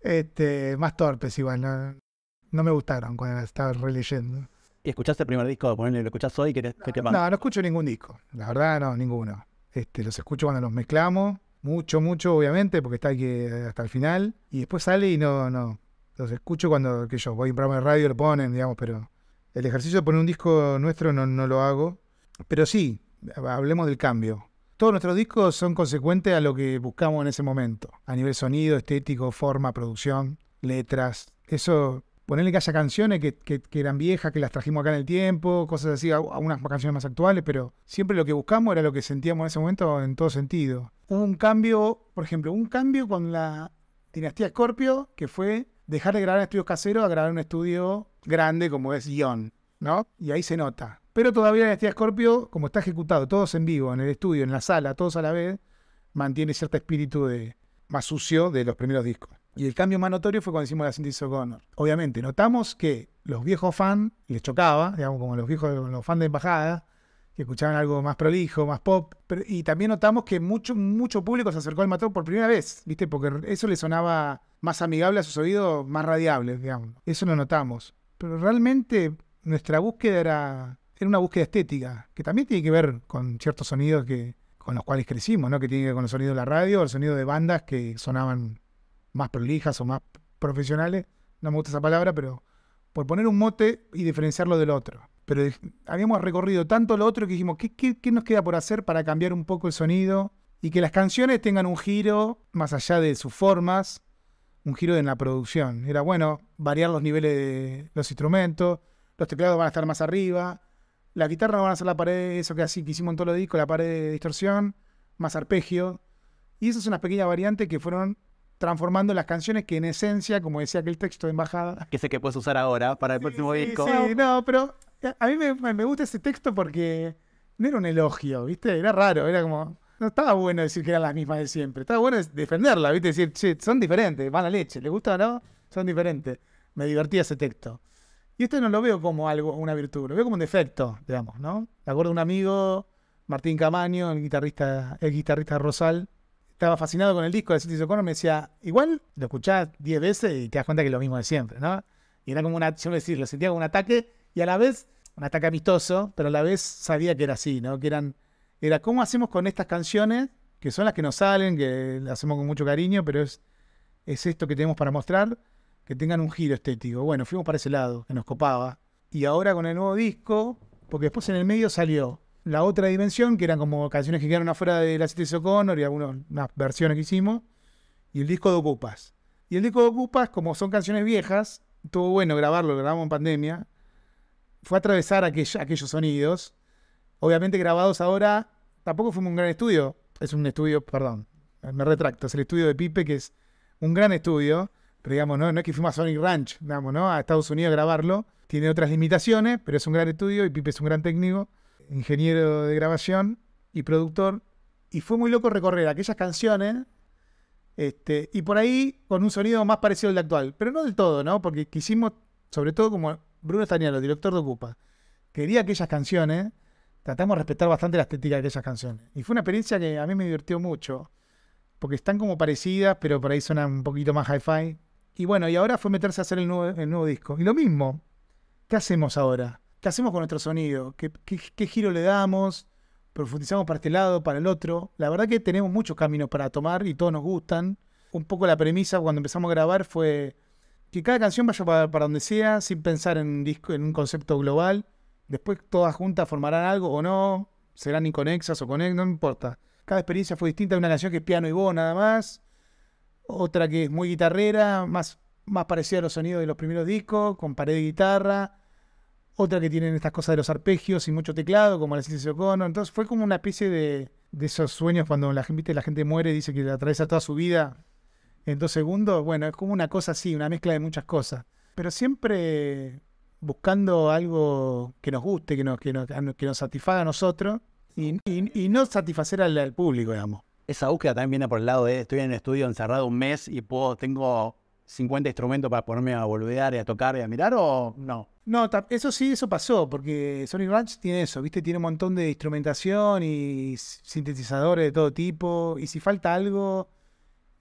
Speaker 2: Este, más torpes igual, ¿no? No me gustaron cuando las estaba releyendo.
Speaker 1: ¿Y escuchaste el primer disco, lo escuchás hoy, qué te, que no, no, escucho ningún disco,
Speaker 2: la verdad no, ninguno. Este, los escucho cuando los mezclamos, mucho, mucho, obviamente, porque está aquí hasta el final, y después sale y no, no. Los escucho cuando que yo voy a programa de radio, lo ponen, digamos, pero el ejercicio de poner un disco nuestro no, no lo hago. Pero sí, hablemos del cambio. Todos nuestros discos son consecuentes a lo que buscamos en ese momento, a nivel sonido, estético, forma, producción, letras. Eso ponerle que haya canciones que, eran viejas, que las trajimos acá en el tiempo, cosas así, algunas canciones más actuales, pero siempre lo que buscamos era lo que sentíamos en ese momento en todo sentido. Hubo un cambio, por ejemplo, un cambio con la dinastía Scorpio, que fue dejar de grabar en estudios caseros a grabar en un estudio grande como es guion ¿no? Y ahí se nota. Pero todavía la dinastía Scorpio, como está ejecutado, todos en vivo, en el estudio, en la sala, todos a la vez, mantiene cierto espíritu de más sucio de los primeros discos. Y el cambio más notorio fue cuando hicimos la síntesis Connor. Obviamente, notamos que los viejos fans les chocaba, digamos, como los viejos los fans de embajada, que escuchaban algo más prolijo, más pop. y también notamos que mucho, mucho público se acercó al matón por primera vez, ¿viste? Porque eso le sonaba más amigable a sus oídos, más radiable, digamos. Eso lo notamos. Pero realmente nuestra búsqueda era, era una búsqueda estética, que también tiene que ver con ciertos sonidos que, con los cuales crecimos, ¿no? Que tiene que ver con el sonido de la radio, el sonido de bandas que sonaban más prolijas o más profesionales, no me gusta esa palabra, pero por poner un mote y diferenciarlo del otro. Pero habíamos recorrido tanto lo otro que dijimos, ¿qué, nos queda por hacer para cambiar un poco el sonido? Y que las canciones tengan un giro más allá de sus formas, un giro en la producción. Era bueno variar los niveles de los instrumentos, los teclados van a estar más arriba, la guitarra van a ser la pared, eso que así que hicimos en todos los discos, la pared de distorsión, más arpegio. Y esas son las pequeñas variantes que fueron transformando las canciones que en esencia, como decía aquel texto de embajada...
Speaker 1: Que sé que puedes usar ahora para el próximo disco. Sí,
Speaker 2: no, pero eh, a mí me, gusta ese texto porque no era un elogio, ¿viste? Era raro, era como... No estaba bueno decir que eran las mismas de siempre, estaba bueno defenderla, ¿viste? Decir, che, son diferentes, van a leche, ¿le gusta o no? Son diferentes. Me divertía ese texto. Y esto no lo veo como algo, una virtud, lo veo como un defecto, digamos, ¿no? Me acuerdo de un amigo, Martín Camaño, el guitarrista, el guitarrista Rosal, estaba fascinado con el disco de City y me decía, igual lo escuchás 10 veces y te das cuenta que es lo mismo de siempre, ¿no? Y era como una, yo me decía, lo sentía como un ataque y a la vez, un ataque amistoso, pero a la vez sabía que era así, ¿no? Que eran, era cómo hacemos con estas canciones, que son las que nos salen, que las hacemos con mucho cariño, pero es, es esto que tenemos para mostrar, que tengan un giro estético. Bueno, fuimos para ese lado, que nos copaba. Y ahora con el nuevo disco, porque después en el medio salió la otra dimensión, que eran como canciones que quedaron afuera de la CTS O'Connor y algunas versiones que hicimos, y el disco de Ocupas. Y el disco de Ocupas, como son canciones viejas, estuvo bueno grabarlo, grabamos en pandemia, fue atravesar aquellos sonidos, obviamente grabados ahora, tampoco fuimos un gran estudio, es un estudio, perdón, me retracto, es el estudio de Pipe, que es un gran estudio, pero digamos, no, no es que fuimos a Sonic Ranch, digamos, ¿no? A Estados Unidos a grabarlo, tiene otras limitaciones, pero es un gran estudio y Pipe es un gran técnico ingeniero de grabación y productor. Y fue muy loco recorrer aquellas canciones este, y por ahí con un sonido más parecido al de actual, pero no del todo, ¿no? Porque quisimos, sobre todo como Bruno Estaniano, director de Ocupa, quería aquellas canciones, tratamos de respetar bastante la estética de aquellas canciones. Y fue una experiencia que a mí me divirtió mucho, porque están como parecidas, pero por ahí suenan un poquito más hi-fi. Y bueno, y ahora fue meterse a hacer el nuevo disco. Y lo mismo, ¿qué hacemos ahora? ¿Qué hacemos con nuestro sonido? ¿Qué, giro le damos? ¿Profundizamos para este lado, para el otro? La verdad que tenemos muchos caminos para tomar y todos nos gustan. Un poco la premisa cuando empezamos a grabar fue que cada canción vaya para, donde sea, sin pensar en un, disco, en un concepto global. Después todas juntas formarán algo o no, serán inconexas o conexas, no importa. Cada experiencia fue distinta, una canción que es piano y voz nada más, otra que es muy guitarrera, más, más parecida a los sonidos de los primeros discos, con pared de guitarra, otra que tienen estas cosas de los arpegios y mucho teclado, como la ciencia cono Entonces fue como una especie de, de esos sueños cuando la gente, la gente muere y dice que atraviesa toda su vida en dos segundos. Bueno, es como una cosa así, una mezcla de muchas cosas. Pero siempre buscando algo que nos guste, que nos, que nos, satisfaga
Speaker 1: a nosotros y, no satisfacer al, al, público, digamos. Esa búsqueda también viene por el lado de estoy en el estudio encerrado un mes y puedo, tengo 50 instrumentos para ponerme a volver y a tocar y a mirar o no?
Speaker 2: No, eso sí, eso pasó, porque Sonic Ranch tiene eso, ¿viste? Tiene un montón de instrumentación y sintetizadores de todo tipo. Y si falta algo,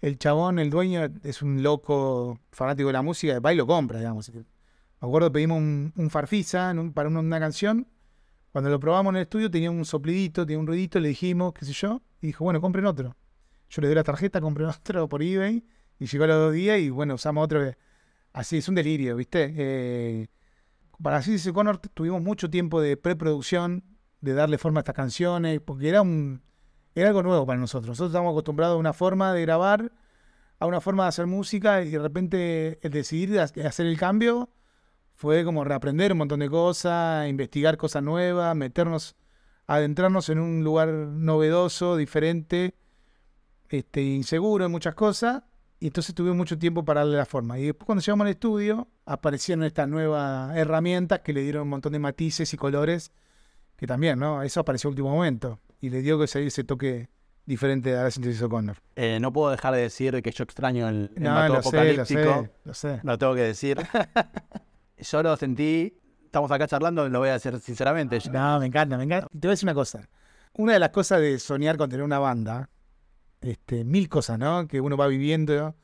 Speaker 2: el chabón, el dueño, es un loco fanático de la música, va y lo compra, digamos. Me acuerdo, pedimos un, farfisa para una, canción. Cuando lo probamos en el estudio, tenía un soplidito, tenía un ruidito, le dijimos, qué sé yo, y dijo, bueno, compren otro. Yo le doy la tarjeta, compré otro por eBay y llegó a los dos días y bueno, usamos otro Así, es un delirio, ¿viste? Eh, para así dice Connor, tuvimos mucho tiempo de preproducción, de darle forma a estas canciones, porque era un era algo nuevo para nosotros. Nosotros estábamos acostumbrados a una forma de grabar, a una forma de hacer música, y de repente el decidir hacer el cambio fue como reaprender un montón de cosas, investigar cosas nuevas, meternos, adentrarnos en un lugar novedoso, diferente, este, inseguro en muchas cosas, y entonces tuve mucho tiempo para darle la forma. Y después cuando llegamos al estudio, aparecieron estas nuevas herramientas que le dieron un montón de matices y colores, que también, ¿no? Eso apareció último momento. Y le dio que ese, ese toque diferente a la síntesis O'Connor.
Speaker 1: Eh, no puedo dejar de decir que yo extraño el, el no, lo sé, lo, sé, lo tengo que decir. yo lo sentí, estamos acá charlando, lo voy a decir sinceramente. No, me encanta, me encanta. Te voy a decir una cosa. Una de las cosas de soñar con tener una banda este, mil
Speaker 2: cosas, ¿no? Que uno va viviendo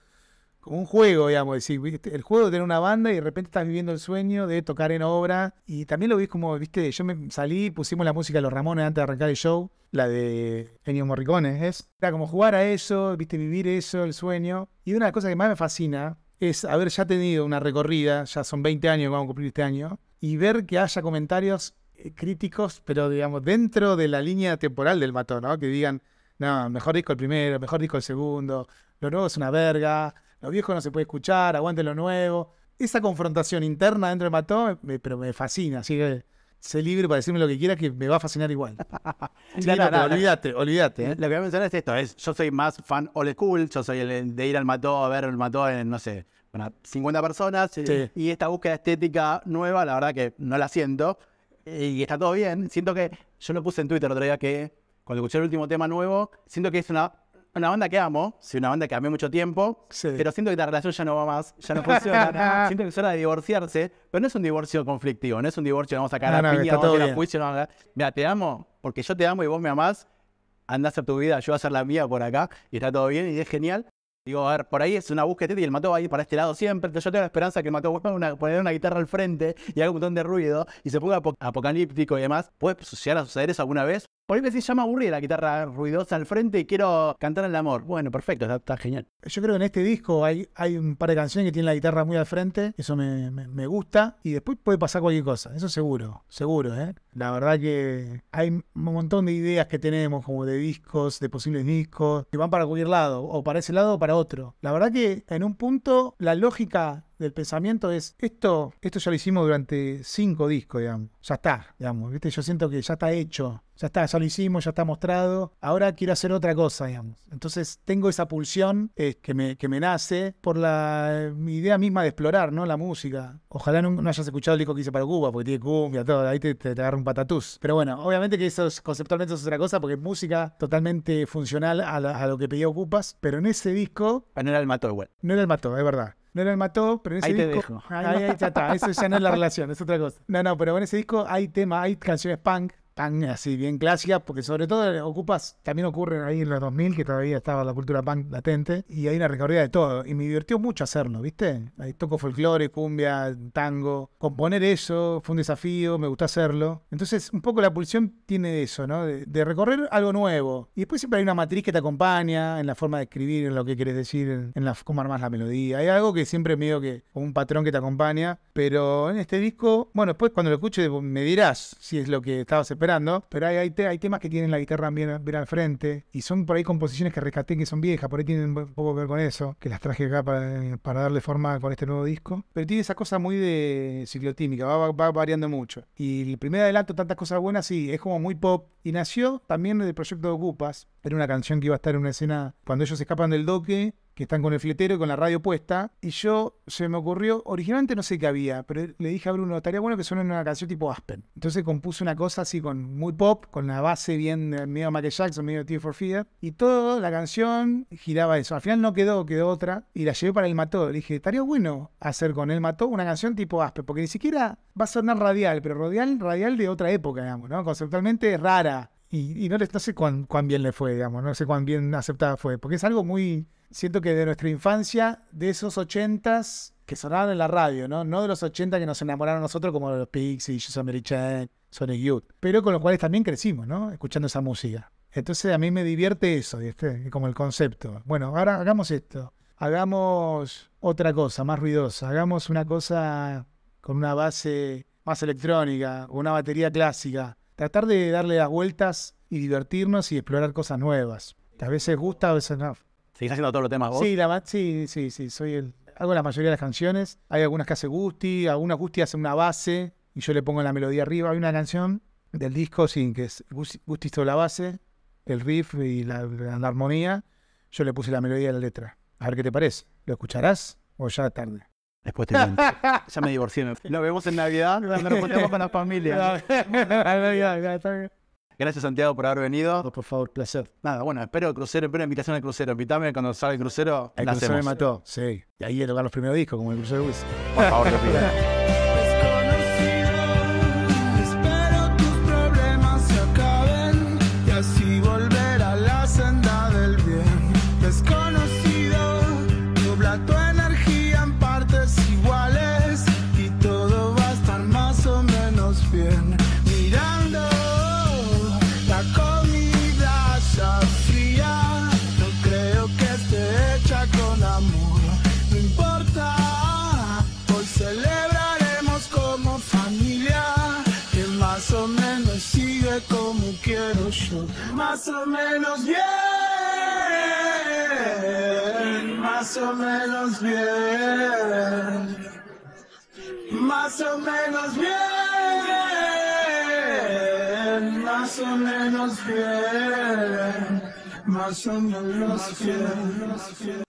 Speaker 2: como un juego, digamos, decir, el juego de tener una banda y de repente estás viviendo el sueño de tocar en obra. Y también lo ves como, viste, yo me salí, pusimos la música de los Ramones antes de arrancar el show, la de Genios Morricones es. Era como jugar a eso, viste, vivir eso, el sueño. Y una de las cosas que más me fascina es haber ya tenido una recorrida, ya son 20 años, vamos a cumplir este año, y ver que haya comentarios eh, críticos, pero digamos, dentro de la línea temporal del matón, ¿no? Que digan, no, mejor disco el primero, mejor disco el segundo. Lo nuevo es una verga. Lo viejo no se puede escuchar, aguante lo nuevo. Esa confrontación interna dentro de Mató, pero me fascina. Así que sé libre para decirme lo que quiera que me va a fascinar igual.
Speaker 1: olvídate, olvídate. ¿eh? Lo que voy a mencionar es esto, es, yo soy más fan old school, yo soy el de ir al mató, a ver el mató en, no sé, 50 personas, y esta búsqueda estética nueva, la verdad que no la siento, y está todo bien. Siento que, yo lo puse en Twitter el otro día que cuando escuché el último tema nuevo, siento que es una, una banda que amo, sí, una banda que amé mucho tiempo, pero siento que la relación ya no va más, ya no funciona. siento que es hora de divorciarse, pero no es un divorcio conflictivo, no es un divorcio, vamos a sacar piña, vamos a ir a juicio, mira, te amo, porque yo te amo y vos me amás, Anda a hacer tu vida, yo voy a hacer la mía por acá, y está todo bien, y es genial, Digo, a ver, por ahí es una búsqueda y el Mató va a ir para este lado siempre. Yo tengo la esperanza que el Mató vuelva a poner una guitarra al frente y haga un montón de ruido y se ponga apocalíptico y demás. ¿Puede llegar a suceder eso alguna vez? Por ahí me me aburrí la guitarra ruidosa al frente y quiero cantar el amor. Bueno, perfecto, está, genial.
Speaker 2: Yo creo que en este disco hay, un par de canciones que tienen la guitarra muy al frente, eso me, me gusta, y después puede pasar cualquier cosa, eso seguro, seguro, ¿eh? La verdad que hay un montón de ideas que tenemos, como de discos, de posibles discos, que van para cualquier lado, o para ese lado o para otro. La verdad que en un punto la lógica del pensamiento es, esto, esto ya lo hicimos durante cinco discos, digamos, ya está, digamos, ¿viste? yo siento que ya está hecho, ya está, ya lo hicimos, ya está mostrado, ahora quiero hacer otra cosa, digamos. Entonces tengo esa pulsión eh, que, me, que me nace por la mi idea misma de explorar, ¿no? La música. Ojalá no, hayas escuchado el disco que hice para Cuba, porque tiene cumbia, todo, ahí te, te, agarra un patatús. Pero bueno, obviamente que eso conceptualmente es otra cosa, porque es música totalmente funcional a, lo que pedía Ocupas, pero en ese disco... Ah, no era el mató igual. No era el mató, es verdad. No lo mató, pero en ese ahí disco. Te dejo. Ahí, está. Eso ya no es la relación, es otra cosa. No, no, pero en ese disco hay tema, hay canciones punk, tan así bien clásica, porque sobre todo ocupas, también ocurre ahí en los 2000, que todavía estaba la cultura punk latente, y hay una recorrida de todo, y me divirtió mucho hacerlo, ¿viste? Ahí toco folclore, cumbia, tango, componer eso fue un desafío, me gusta hacerlo. Entonces, un poco la pulsión tiene eso, ¿no? De, recorrer algo nuevo. Y después siempre hay una matriz que te acompaña en la forma de escribir, en lo que quieres decir, en, la, cómo armas la melodía. Hay algo que siempre medio que, un patrón que te acompaña, pero en este disco, bueno, después cuando lo escuches me dirás si es lo que estabas esperando pero hay, temas que tienen la guitarra bien, al frente y son por ahí composiciones que rescaté que son viejas, por ahí tienen poco que ver con eso, que las traje acá eh, para, darle forma con este nuevo disco. Pero tiene esa cosa muy de ciclotímica, va, variando mucho. Y el primer adelanto, tantas cosas buenas, sí, es como muy pop. Y nació también del proyecto de Ocupas, era una canción que iba a estar en una escena cuando ellos escapan del doque que están con el fletero y con la radio puesta. Y yo se me ocurrió, originalmente no sé qué había, pero le dije a Bruno, estaría bueno que suene una canción tipo Aspen. Entonces compuse una cosa así con muy pop, con la base bien medio Michael Jackson, medio Tear for Fear. Y toda la canción giraba eso. Al final no quedó, quedó otra. Y la llevé para El Mató. Le dije, estaría bueno hacer con El Mató una canción tipo Aspen, porque ni siquiera va a sonar radial, pero radial, radial de otra época, digamos, ¿no? Conceptualmente rara y, y no, no, sé cuán, bien le fue, digamos, no sé cuán bien aceptada fue, porque es algo muy, siento que de nuestra infancia, de esos ochentas que sonaban en la radio, ¿no? No de los ochenta que nos enamoraron nosotros como los Pixies, Jason Sonic Youth, pero con los cuales también crecimos, ¿no? Escuchando esa música. Entonces a mí me divierte eso, como el concepto. Bueno, ahora hagamos esto, hagamos otra cosa más ruidosa, hagamos una cosa con una base más electrónica, una batería clásica tratar de darle las vueltas y divertirnos y explorar cosas nuevas. a veces gusta, a veces no. ¿Seguís haciendo todos los temas vos? Sí, la, sí, sí, sí, soy el... Hago la mayoría de las canciones. Hay algunas que hace Gusti, algunas Gusti hace una base y yo le pongo la melodía arriba. Hay una canción del disco, sin que es Gusti, hizo la base, el riff y la, armonía. Yo le puse la melodía y la letra. A ver qué te parece. ¿Lo escucharás o ya tarde? Después te ya
Speaker 1: me divorcié. Nos vemos en Navidad, nos juntamos con la familia. Gracias, Santiago, por haber venido. por favor, placer. Nada, bueno, espero el crucero, espero invitación al crucero. Invítame cuando salga el crucero. El crucero me
Speaker 2: mató, sí. Y ahí tocar los primeros discos, como el crucero de Por favor, te pido. menos. Más o menos bien. Más o menos bien. Más o menos bien. Más o menos bien. Más o menos bien.